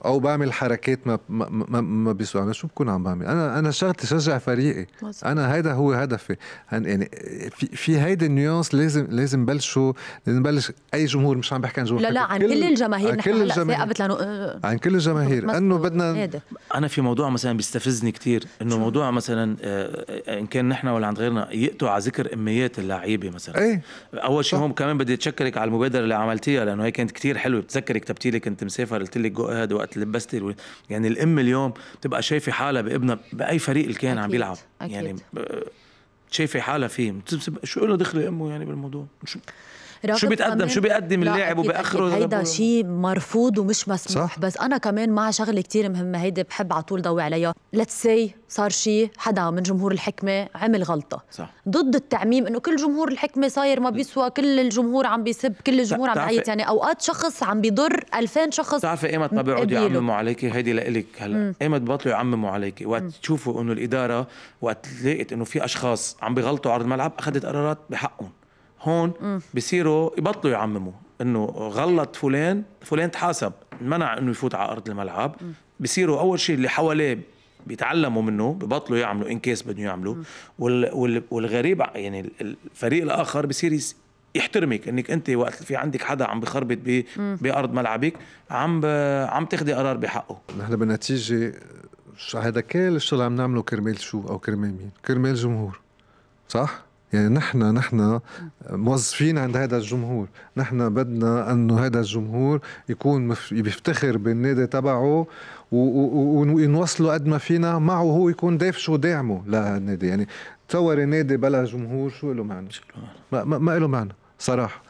او بعمل حركات ما ما ما بيسوى انا شو بكون عم بعمل انا انا شغلتي شجع فريقي مزبوط. انا هيدا هو هدفي يعني في في هيدي النيوانس لازم لازم بلشوا لازم بلش اي جمهور مش عم بحكي عن جمهور لا لا عن كل, الجماهير عن كل الجماهير لأنه... عن كل الجماهير انه بدنا هيدا. انا في موضوع مثلا بيستفزني كثير انه موضوع مثلا آه، آه، ان كان نحن ولا عند غيرنا يقتوا على ذكر اميات اللعيبه مثلا ايه اول شيء هون كمان بدي اتشكرك على المبادره اللي عملتيها لانه هي كانت كثير حلوه بتذكرك كتبتي لي كنت مسافر قلت لك جو آه، وقت وقت لبستي يعني الام اليوم بتبقى شايفه حالها بابنها باي فريق اللي كان عم بيلعب يعني أكيد. يعني شايفه حالها فيه شو له دخل امه يعني بالموضوع شو شو بيتقدم شو بيقدم اللاعب وباخره هيدا شيء مرفوض ومش مسموح صح؟ بس انا كمان مع شغله كثير مهمه هيدي بحب على طول ضوي عليها ليتس سي صار شيء حدا من جمهور الحكمه عمل غلطه صح. ضد التعميم انه كل جمهور الحكمه صاير ما بيسوى كل الجمهور عم بيسب كل الجمهور عم بيعيط يعني اوقات شخص عم بيضر 2000 شخص بتعرفي ايمت ما بيقعدوا يعمموا عليكي هيدي لك هلا ايمت بطلوا يعمموا عليكي وقت تشوفوا انه الاداره وقت لقيت انه في اشخاص عم بيغلطوا عرض الملعب اخذت قرارات بحقهم هون بصيروا يبطلوا يعمموا انه غلط فلان فلان تحاسب منع انه يفوت على ارض الملعب بصيروا اول شيء اللي حواليه بيتعلموا منه ببطلوا يعملوا انكيس بدهم يعملوا والغريب يعني الفريق الاخر بصير يحترمك انك انت وقت في عندك حدا عم بخربط بارض ملعبك عم عم تاخذي قرار بحقه نحن بالنتيجه هذا كل الشغل عم نعمله كرمال شو او كرمال مين؟ كرمال جمهور صح؟ يعني نحن نحن موظفين عند هذا الجمهور نحن بدنا انه هذا الجمهور يكون بيفتخر بالنادي تبعه ونوصله قد ما فينا معه هو يكون دافش وداعمه للنادي يعني تصور نادي بلا جمهور شو له معنى ما, ما له معنى صراحه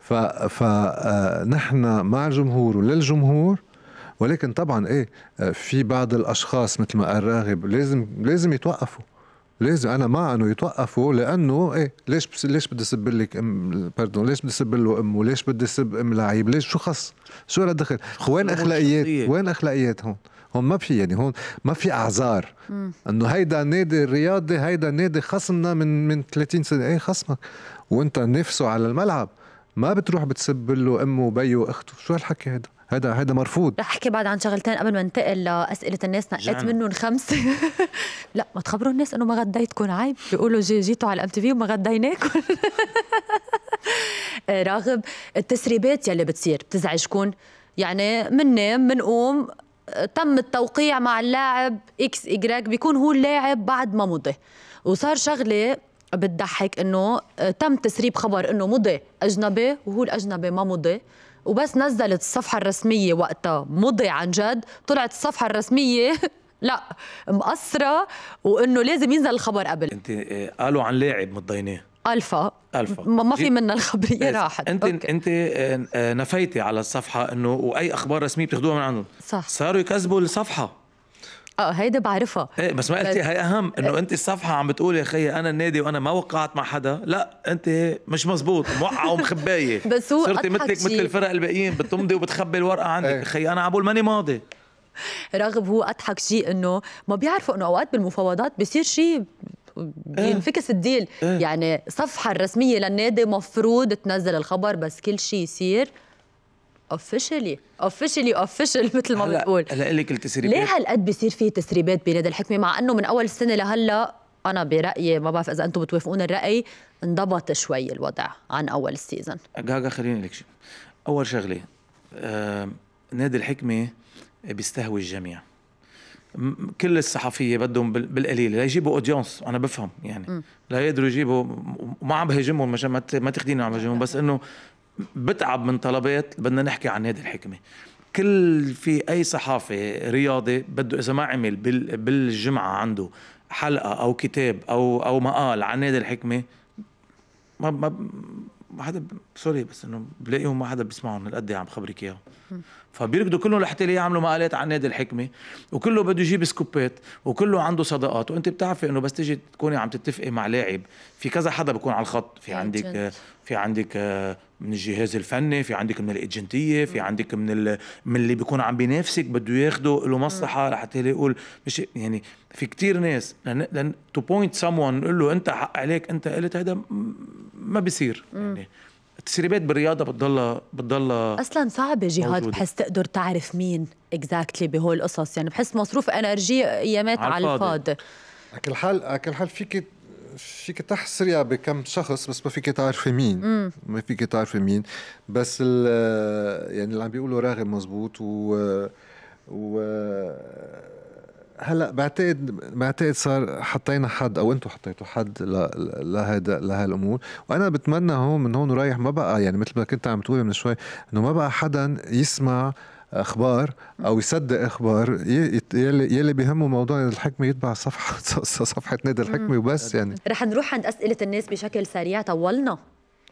ف فنحن آه، مع الجمهور وللجمهور ولكن طبعا ايه آه، في بعض الاشخاص مثل ما قال راغب لازم لازم يتوقفوا لازم انا مع انه يتوقفوا لانه ايه ليش بس ليش بدي سب لك ام باردون ليش بدي سب له امه ليش بدي سب ام لعيب ليش شو خص شو له دخل وين اخلاقيات وين اخلاقيات هون هون ما في يعني هون ما في اعذار انه هيدا نادي الرياضي هيدا نادي خصمنا من من 30 سنه ايه خصمك وانت نفسه على الملعب ما بتروح بتسب له امه وبيه واخته شو هالحكي هذا هذا هذا مرفوض رح احكي بعد عن شغلتين قبل ما انتقل لاسئله الناس نقيت منهم خمسه لا ما تخبروا الناس انه ما غديتكم عيب بيقولوا جي جيتوا على الام تي في وما غديناكم آه، راغب التسريبات يلي بتصير بتزعجكم يعني مننام بنقوم آه، تم التوقيع مع اللاعب اكس اجراك بيكون هو اللاعب بعد ما مضى وصار شغله بتضحك انه آه، تم تسريب خبر انه مضى اجنبي وهو الاجنبي ما مضى وبس نزلت الصفحة الرسمية وقتها مضي عن جد طلعت الصفحة الرسمية لا مقصرة وانه لازم ينزل الخبر قبل انت آه، قالوا عن لاعب مضيناه الفا الفا ما في منا الخبريه راحت انت أوكي. انت آه، آه، نفيتي على الصفحه انه واي اخبار رسميه بتاخذوها من عندهم صح صاروا يكذبوا الصفحه اه هيدا بعرفها ايه بس ما قلتي هي اهم انه انت الصفحه عم بتقول يا خيي انا النادي وانا ما وقعت مع حدا لا انت مش مزبوط موقعه ومخبايه بس هو صرتي مثلك مثل الفرق الباقيين بتمضي وبتخبي الورقه عندك إيه. خيي انا عم بقول ماني ماضي رغب هو اضحك شيء انه ما بيعرفوا انه اوقات بالمفاوضات بصير شيء إيه. بينفكس الديل إيه. يعني صفحة الرسمية للنادي مفروض تنزل الخبر بس كل شيء يصير اوفشلي اوفشلي اوفشل مثل ما بنقول هلا لك التسريبات ليه هالقد بصير في تسريبات بنادى الحكمه مع انه من اول السنه لهلا انا برايي ما بعرف اذا انتم بتوافقون الراي انضبط شوي الوضع عن اول السيزون جاجا خليني لك شيء اول شغله آه نادي الحكمه بيستهوي الجميع كل الصحفيه بدهم بالقليل ليجيبوا اودينس انا بفهم يعني م. لا يقدروا يجيبوا ما عم بهاجمهم ما ما تاخذيني عم بهاجمهم بس انه بتعب من طلبات بدنا نحكي عن هذه الحكمه كل في اي صحافي رياضي بده اذا ما عمل بالجمعه عنده حلقه او كتاب او او مقال عن هذه الحكمه ما ما ما حدا سوري بس انه بلاقيهم ما حدا بيسمعهم هالقد عم خبرك اياهم فبيركضوا كلهم لحتى يعملوا مقالات عن نادي الحكمه وكله بده يجيب سكوبات وكله عنده صداقات وانت بتعرفي انه بس تيجي تكوني عم تتفقي مع لاعب في كذا حدا بكون على الخط في عندك في عندك من الجهاز الفني في عندك من الايجنتيه في عندك من ال... من اللي بيكون عم بينافسك بده ياخده له مصلحه رح يقول مش يعني في كتير ناس لان, تو بوينت سمون نقول له انت حق عليك انت قلت هذا ما بيصير يعني التسريبات بالرياضه بتضلها بتضلها اصلا صعبه جهاد بحس تقدر تعرف مين اكزاكتلي بهول القصص يعني بحس مصروف انرجي ايامات على الفاضي على الفاضي على كل حال على كل حال فيك فيك تحصريها بكم شخص بس ما فيك تعرفي مين مم. ما فيك تعرفي مين بس يعني اللي عم بيقولوا راغب مزبوط و و هلا بعتقد بعتقد صار حطينا حد او انتم حطيتوا حد لهيدا لهالامور وانا بتمنى هون من هون ورايح ما بقى يعني مثل ما كنت عم تقولي من شوي انه ما بقى حدا يسمع آه اخبار او يصدق اخبار يلي يلي بيهمه موضوع الحكمه يتبع صفحه صفحه نادي الحكمه وبس يعني رح نروح عند اسئله الناس بشكل سريع طولنا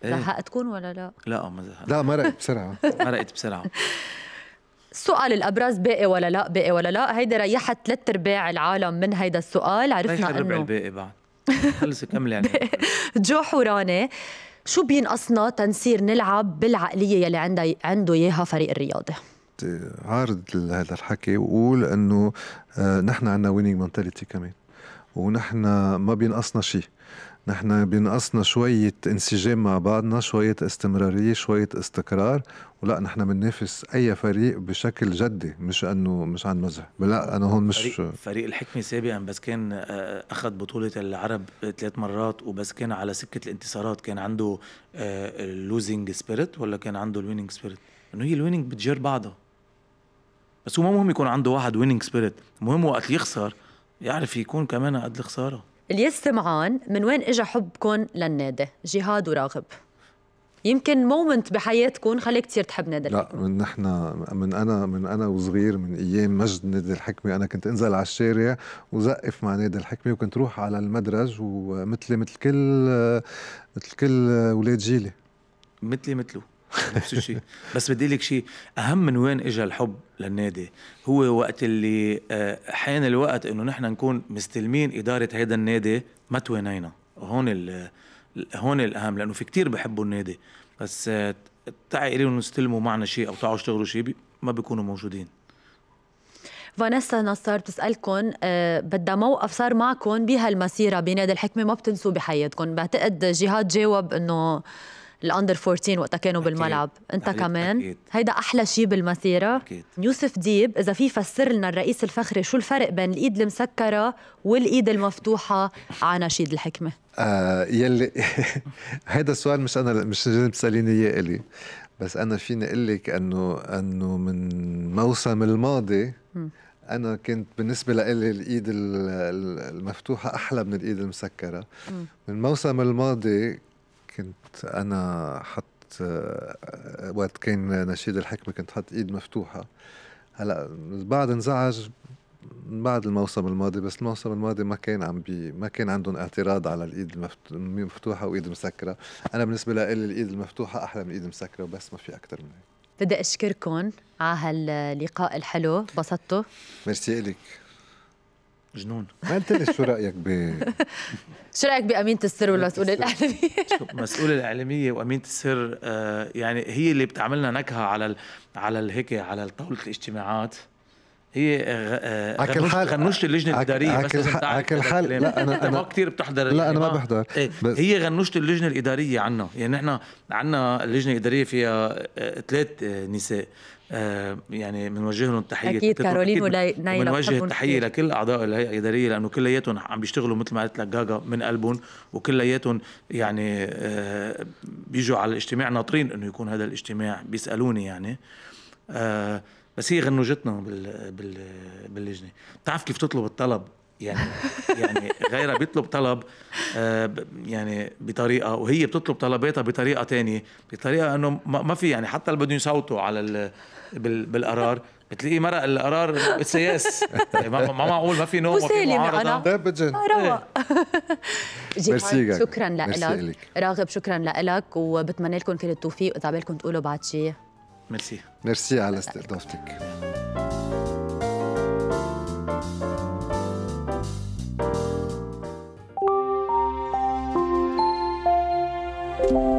إيه؟ زهقتكم ولا لا؟ لا ما زهقت لا مرقت بسرعه مرقت بسرعه السؤال الابرز باقي ولا لا باقي ولا لا هيدا ريحت ثلاث ارباع العالم من هيدا السؤال عرفنا انه ربع الباقي بعد خلص كمل يعني جو حوراني شو بينقصنا تنصير نلعب بالعقليه يلي عندها عنده اياها فريق الرياضه عارض لهذا الحكي وقول انه آه، نحن عندنا ويننج منتاليتي كمان ونحن ما بينقصنا شيء نحن بينقصنا شوية انسجام مع بعضنا شوية استمرارية شوية استقرار ولا نحن بننافس أي فريق بشكل جدي مش أنه مش عن مزح لا أنا هون مش فريق, فريق الحكمة سابقا بس كان آه، أخذ بطولة العرب ثلاث مرات وبس كان على سكة الانتصارات كان عنده اللوزينج آه، سبيريت ولا كان عنده الويننج سبيريت؟ إنه هي الويننج بتجر بعضها بس هو ما مهم يكون عنده واحد ويننج سبيريت المهم وقت يخسر يعرف يكون كمان قد الخساره الياس سمعان من وين اجى حبكم للنادي جهاد وراغب يمكن مومنت بحياتكم خليك كثير تحب نادي الحكمه لا من نحن من انا من انا وصغير من ايام مجد نادي الحكمه انا كنت انزل على الشارع وزقف مع نادي الحكمه وكنت روح على المدرج ومثلي مثل كل مثل كل اولاد جيلي مثلي مثله نفس الشيء بس بدي لك شيء اهم من وين اجى الحب للنادي هو وقت اللي آه، حان الوقت انه نحن نكون مستلمين اداره هذا النادي ما توانينا هون هون الاهم لانه في كتير بحبوا النادي بس آه، تعي إليهم يستلموا معنا شيء او تعوا اشتغلوا شيء ما بيكونوا موجودين فانيسا نصار بتسألكم أه بدها موقف صار معكم بهالمسيرة بنادي الحكمة ما بتنسوا بحياتكم بعتقد جهاد جاوب انه الاندر 14 وقتها كانوا أكيد. بالملعب انت أكيد. كمان أكيد. هيدا احلى شيء بالمسيره أكيد. يوسف ديب اذا في فسر لنا الرئيس الفخري شو الفرق بين الايد المسكره والايد المفتوحه على نشيد الحكمه آه يلي هيدا السؤال مش انا مش لازم تساليني اياه الي بس انا فيني اقول لك انه انه من موسم الماضي م. انا كنت بالنسبه لإلي الايد المفتوحه احلى من الايد المسكره م. من الموسم الماضي كنت انا حط وقت كان نشيد الحكمه كنت حط ايد مفتوحه هلا بعد انزعج من بعد الموسم الماضي بس الموسم الماضي ما كان عم بي ما كان عندهم اعتراض على الايد المفتوحه وايد مسكره انا بالنسبه لي الايد المفتوحه احلى من الايد المسكره وبس ما في اكثر من هيك بدي اشكركم على هاللقاء الحلو بسطته ميرسي الك جنون ما انت شو رايك ب شو رايك بامينه السر والمسؤوليه الاعلاميه؟ المسؤوليه الاعلاميه وامينه السر آه، يعني هي اللي بتعملنا نكهه على ال... على الهيك على طاوله الاجتماعات هي غنوش آه، غنوش اللجنه الاداريه بس لازم تعرف لا انا انا ما كثير بتحضر لا انا ما بحضر إيه، بس هي غنوشه اللجنه الاداريه عنا يعني نحن عنا اللجنه الاداريه فيها آه، ثلاث نساء آه يعني بنوجه لهم تحيه اكيد كارولين ونايلا بنوجه التحيه لكل اعضاء الهيئه الاداريه لانه كلياتهم عم بيشتغلوا مثل ما قلت لك جاجا من قلبهم وكلياتهم يعني آه بيجوا على الاجتماع ناطرين انه يكون هذا الاجتماع بيسالوني يعني آه بس هي غنوجتنا بال بال باللجنه بتعرف كيف تطلب الطلب يعني يعني غيرها بيطلب طلب آه، يعني بطريقه وهي بتطلب طلباتها بطريقه تانية بطريقه انه ما في يعني حتى اللي بدهم يصوتوا على بالقرار بتلاقيه مرق القرار يس ما معقول ما في نوم وفي معارضه طيب آه، روق إيه. شكرا لك راغب شكرا لك وبتمنى لكم كل التوفيق واذا عبالكم تقولوا بعد شيء ميرسي ميرسي على استضافتك thank you